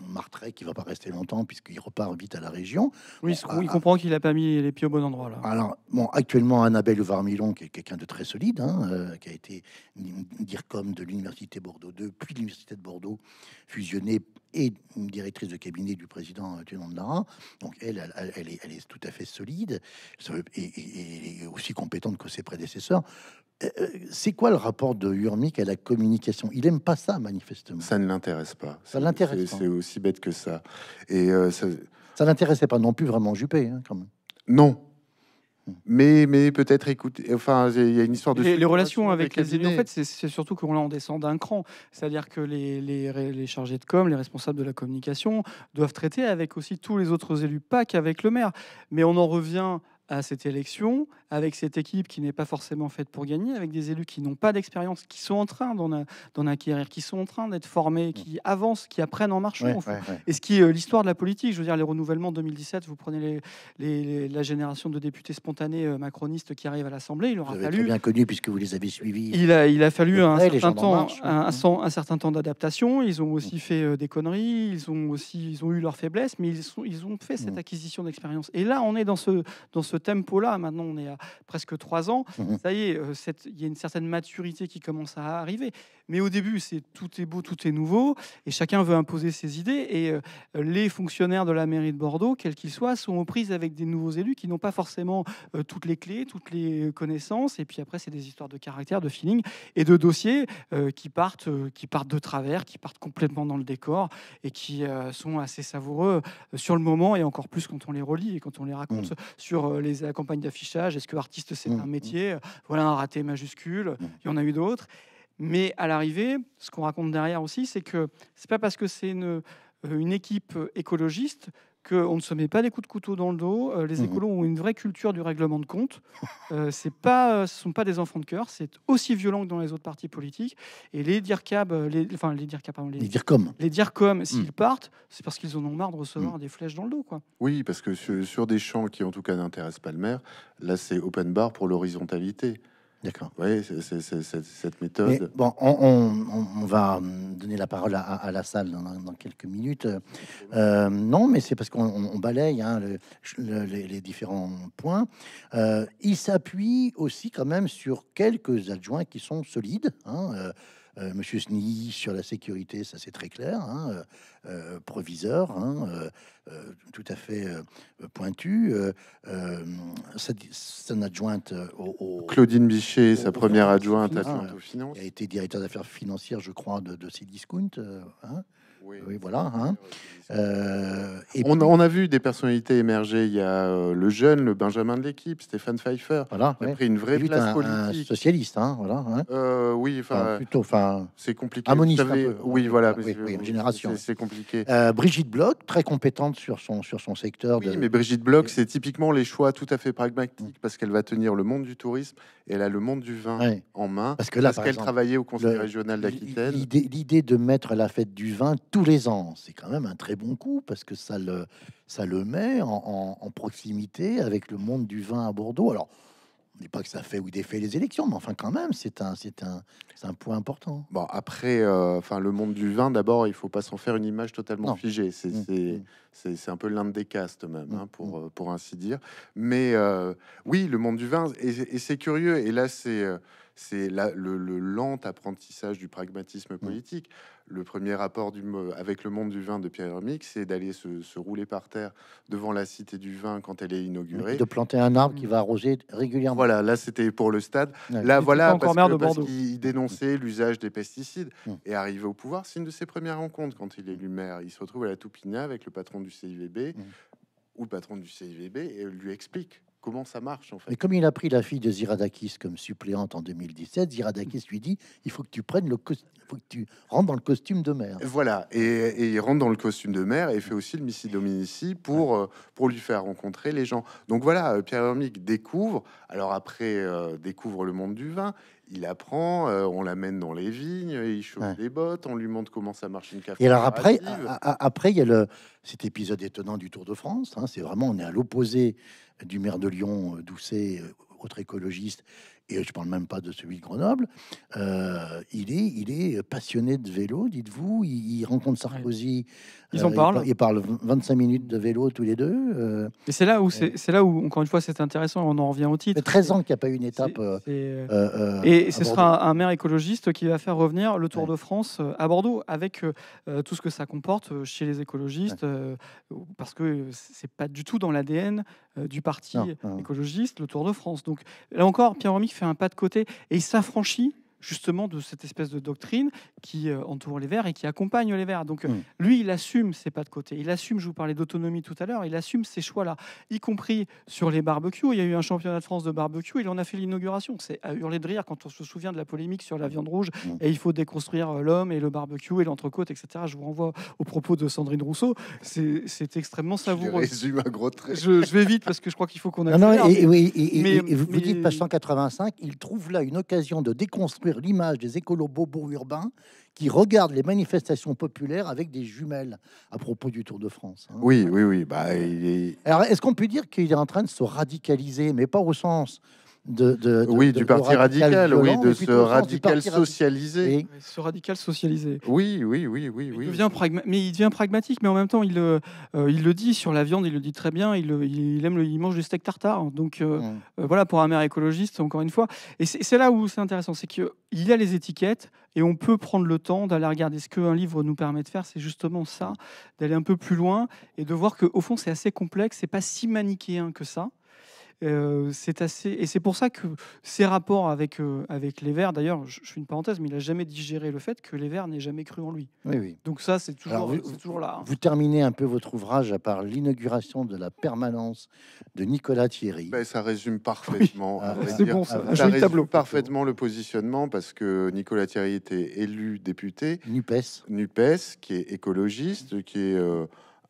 A: Martret qui va pas rester longtemps puisqu'il repart vite à la région.
B: Oui, il ah, ah. comprend qu'il a pas mis les pieds au bon endroit là.
A: Alors, bon, actuellement, Annabelle Varmilon, qui est quelqu'un de très solide, hein, euh, qui a été dire comme de l'Université Bordeaux 2, puis l'Université de Bordeaux, fusionnée et une directrice de cabinet du président euh, Thionandara. Donc elle, elle, est, elle, est, tout à fait solide et, aussi compétente que ses prédécesseurs. Euh, euh, c'est quoi le rapport de Hurmic à la communication Il aime pas ça, manifestement. Ça ne l'intéresse pas. Ça l'intéresse C'est
C: aussi bête que ça. Et ça... ça l'intéressait pas non plus vraiment
B: Juppé, hein, quand même.
A: Non,
C: mais, mais peut-être écoute Enfin, il y a une histoire de. Les, relations avec, les élus, en fait,
B: c'est surtout qu'on en descend d'un cran. C'est-à-dire que les, les, les, chargés de com, les responsables de la communication doivent traiter avec aussi tous les autres élus, pas qu'avec le maire. Mais on en revient à cette élection, avec cette équipe qui n'est pas forcément faite pour gagner, avec des élus qui n'ont pas d'expérience, qui sont en train d'en acquérir, qui sont en train d'être formés, mm. qui avancent, qui apprennent en marchant. Et ce qui est euh, l'histoire de la politique, je veux dire, les renouvellements 2017, vous prenez les, la génération de députés spontanés euh, macronistes qui arrivent à l'Assemblée, il aura vous fallu... Très bien connu
A: puisque vous les avez suivis.
B: Il a, il a fallu un, certain temps, un, certain temps d'adaptation, ils ont aussi mm. fait euh, des conneries, ils ont aussi ils ont eu leurs faiblesses, mais ils, ils ont fait cette mm. acquisition d'expérience. Et là, on est dans ce, dans ce tempo-là, maintenant on est à presque trois ans, mmh ça y est, euh, il y a une certaine maturité qui commence à arriver. Mais au début, c'est tout est beau, tout est nouveau, et chacun veut imposer ses idées. Et euh, les fonctionnaires de la mairie de Bordeaux, quels qu'ils soient, sont aux prises avec des nouveaux élus qui n'ont pas forcément euh, toutes les clés, toutes les connaissances. Et puis après, c'est des histoires de caractère, de feeling et de dossiers euh, qui partent, qui partent de travers, qui partent complètement dans le décor et qui sont assez savoureux sur le moment et encore plus quand on les relit et quand on les raconte mmh. sur les campagnes d'affichage. Est-ce que artiste c'est mmh, un mmh. métier Voilà un raté majuscule. Il y en a eu d'autres. Mais à l'arrivée, ce qu'on raconte derrière aussi, c'est que c'est pas parce que c'est une, euh, équipe écologiste qu'on ne se met pas des coups de couteau dans le dos. Euh, les mhm. écolos ont une vraie culture du règlement de compte. Euh, pas, ce ne sont pas des enfants de cœur. C'est aussi violent que dans les autres partis politiques. Et les DIRCAB, les, les les, DIRCOM, les s'ils mhm. partent, c'est parce qu'ils en ont marre de recevoir mhm. des flèches dans le dos, quoi.
C: Oui, parce que sur des champs qui en tout cas n'intéressent pas le maire, là c'est open bar pour l'horizontalité. D'accord. Oui, c'est cette méthode. bon,
A: on, va donner la parole à, la salle dans, quelques minutes. Euh, non, mais c'est parce qu'on balaye hein, les, différents points. Euh, il s'appuie aussi quand même sur quelques adjoints qui sont solides. Hein, euh, euh, Monsieur Sny sur la sécurité, ça c'est très clair, hein, euh, euh, proviseur, hein, tout à fait pointu. Sa, adjointe au, Claudine Bichet, sa première adjointe, ah, a été directeur d'affaires financières, je crois, de, de Cdiscount. Hein. Oui, voilà. Hein. Euh, et on, a vu des personnalités
C: émerger. Il y a euh, le jeune, le Benjamin de l'équipe, Stéphane Pfeiffer. Voilà, a pris une vraie place politique.
A: socialiste, hein, voilà. Hein.
C: Euh, oui, enfin, plutôt,
A: enfin, c'est compliqué. Ammoniste, oui,
C: voilà, ah, une génération. C'est compliqué.
A: Brigitte Bloch, très compétente sur son sur son secteur. Oui, mais
C: Brigitte Bloch, c'est typiquement les choix tout à fait pragmatiques parce qu'elle va tenir le monde du tourisme et elle a le monde du vin
A: en main. Parce que là, parce qu'elle travaillait
C: au Conseil régional d'Aquitaine.
A: L'idée de mettre la fête du vin tous les ans. C'est quand même un très bon coup parce que ça le, ça le met en, proximité avec le monde du vin à Bordeaux. Alors, on dit pas que ça fait ou défait les élections, mais enfin quand même, c'est un, c'est un, c'est un point important.
C: Bon, après, euh, enfin le monde du vin, d'abord, il faut pas s'en faire une image totalement figée. C'est, mmh. Mmh. c'est, c'est, un peu l'un des castes même, hein, mmh. pour, euh, pour ainsi dire. Mais euh, oui, le monde du vin, et, et c'est curieux. Et là, c'est c'est le, le, lent apprentissage du pragmatisme mmh. politique. Le premier rapport avec le monde du vin de Pierre Hermic, c'est d'aller se, rouler par terre devant la cité du vin quand elle est inaugurée. De planter
A: un arbre qui mmh. va arroser régulièrement.
C: Voilà, là c'était pour le stade. là voilà, parce parce dénonçait l'usage des pesticides. Mmh. Et arriver au pouvoir, c'est une de ses premières rencontres quand il est élu maire. Il se retrouve à la Toupina avec le patron du CIVB ou le patron du CIVB et lui explique comment ça marche en fait. Mais
A: comme il a pris la fille de Ziradakis comme suppléante en 2017, Ziradakis lui dit il faut que tu prennes le faut que tu rentres dans le costume de mère.
C: Voilà, et, il rentre dans le costume de mère et fait aussi le Missi Dominici pour, euh, pour lui faire rencontrer les gens. Donc voilà, euh, Pierre Hermic découvre, alors après euh, découvre le monde du vin il apprend, euh, on l'amène dans les vignes, il chauffe les bottes, on lui montre comment ça marche une cafetière. Et alors après,
A: après il y a le, cet épisode étonnant du Tour de France. Hein, c'est vraiment, on est à l'opposé du maire de Lyon, euh, Doucet, euh, autre écologiste, et je ne parle même pas de celui de Grenoble, euh, il, est, il est passionné de vélo, dites-vous. Il, rencontre Sarkozy. Ils euh, parle en parlent. 25 minutes de vélo tous les deux. Euh.
B: et c'est là, où c'est là où, encore une fois, c'est intéressant, on en revient au titre. 13 ans qu'il n'y a pas eu une étape.
A: et ce sera
B: un, maire écologiste qui va faire revenir le Tour de France à Bordeaux avec tout ce que ça comporte chez les écologistes, parce que c'est pas du tout dans l'ADN du parti écologiste, le Tour de France. Donc là encore, Pierre Romic fait un pas de côté et il s'affranchit justement de cette espèce de doctrine qui euh, entoure les Verts et qui accompagne les Verts. Donc euh, mm. lui, il assume ses pas de côté. Il assume, je vous parlais d'autonomie tout à l'heure, il assume ces choix-là, y compris sur les barbecues. Il y a eu un championnat de France de barbecue, il en a fait l'inauguration. C'est à hurler de rire quand on se souvient de la polémique sur la viande rouge mm. et il faut déconstruire euh, l'homme et le barbecue et l'entrecôte, etc. Je vous renvoie aux propos de Sandrine Rousseau. C'est extrêmement savoureux. Je, Je, vais vite parce que je crois qu'il faut qu'on aille Non, non, mais, vous dites page 185, il trouve
A: là une occasion de déconstruire l'image des écolos bobos urbains qui regardent les manifestations populaires avec des jumelles à propos du Tour de France. Hein. Oui, oui, oui. Bah, Alors, est-ce qu'on peut dire qu'il est en train de se radicaliser, mais pas au sens oui, du parti
C: radical, oui, de ce radical socialisé.
B: Ce radical socialisé. Oui, oui, oui, oui. Il devient Mais il devient pragmatique, mais en même temps, il, euh, il le dit sur la viande, il le dit très bien, il, aime le, il mange du steak tartare. Donc euh, mm. euh, voilà, pour un maire écologiste, encore une fois. Et c'est là où c'est intéressant, c'est qu'il y a les étiquettes et on peut prendre le temps d'aller regarder ce qu'un livre nous permet de faire, c'est justement ça, d'aller un peu plus loin et de voir qu'au fond, c'est assez complexe, c'est pas si manichéen que ça. Euh, c'est assez, et c'est pour ça que ses rapports avec, euh, avec les Verts, d'ailleurs, je, fais une parenthèse, mais il n'a jamais digéré le fait que les Verts n'aient jamais cru en lui. Oui, oui. Donc ça, c'est toujours, toujours, là. Hein.
A: Vous terminez un peu votre ouvrage à part l'inauguration de la permanence de Nicolas Thierry. Ben, ça résume parfaitement. Ah, c'est bon, ça, tableau.
C: parfaitement le positionnement parce que Nicolas Thierry était élu député. Nupes. Nupes, qui est écologiste, qui est euh,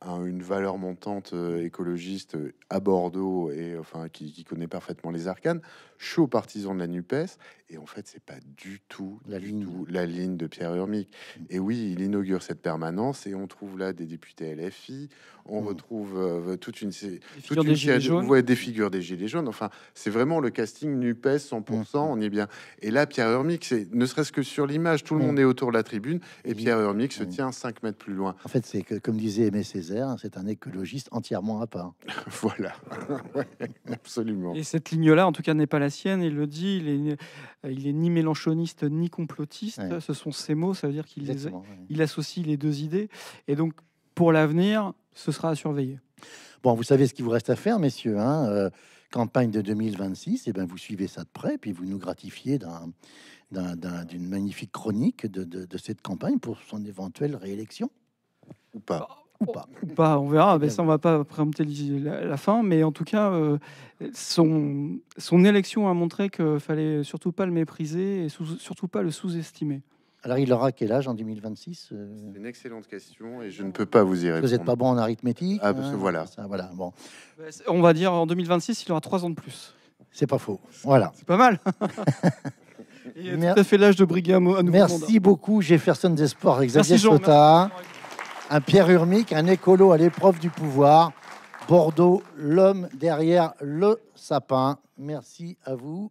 C: une valeur montante euh, écologiste euh, à Bordeaux et enfin qui, connaît parfaitement les arcanes, chaud partisan de la Nupes, et en fait c'est pas du tout la, ligne. la ligne de Pierre Urmic. Mm. Et oui, il inaugure cette permanence et on trouve là des députés LFI, on mm. retrouve euh, toute une, série... toute des, gilets des figures des gilets jaunes. Enfin, c'est vraiment le casting Nupes 100%. Mm. On est bien. Et là, Pierre Urmic, c'est ne serait-ce que sur l'image, tout le monde est autour de la tribune et Pierre Urmic se tient
A: 5 mètres plus loin. En fait, c'est comme disait Aimé César, c'est un écologiste entièrement à part. *laughs* voilà, *laughs* absolument. Et
B: cette ligne-là, en tout cas, n'est pas la sienne. Il le dit, il est, ni mélanchoniste ni complotiste. Ce sont ses mots, ça veut dire qu'il associe les deux idées. Et donc, pour l'avenir, ce sera à surveiller.
A: Bon, vous savez ce qu'il vous reste à faire, messieurs. Hein, euh, campagne de 2026, et eh ben vous suivez ça de près, puis vous nous gratifiez d'un, d'une magnifique chronique de, cette campagne pour son éventuelle réélection. Ou pas
B: bah, Oh. Ou pas. on verra. Mais ça, on va pas préempter la, fin. Mais en tout cas, euh, son, son élection a montré qu'il fallait surtout pas le mépriser et surtout pas le sous-estimer. Alors, il aura quel âge en 2026 euh? C'est
C: une excellente question et je ne peux pas vous y répondre. Vous n'êtes pas bon en arithmétique Ah, parce que hein, voilà. Ça, voilà bon. Bah,
B: on va dire en 2026, il aura trois ans de plus. C'est pas faux. Voilà. C'est pas mal.
A: *laughs* et tout à fait l'âge de Brigamo à Merci beaucoup, Jefferson Desport, Xavier un Pierre Urmic, un écolo à l'épreuve du pouvoir. Bordeaux, l'homme derrière le sapin. Merci à vous.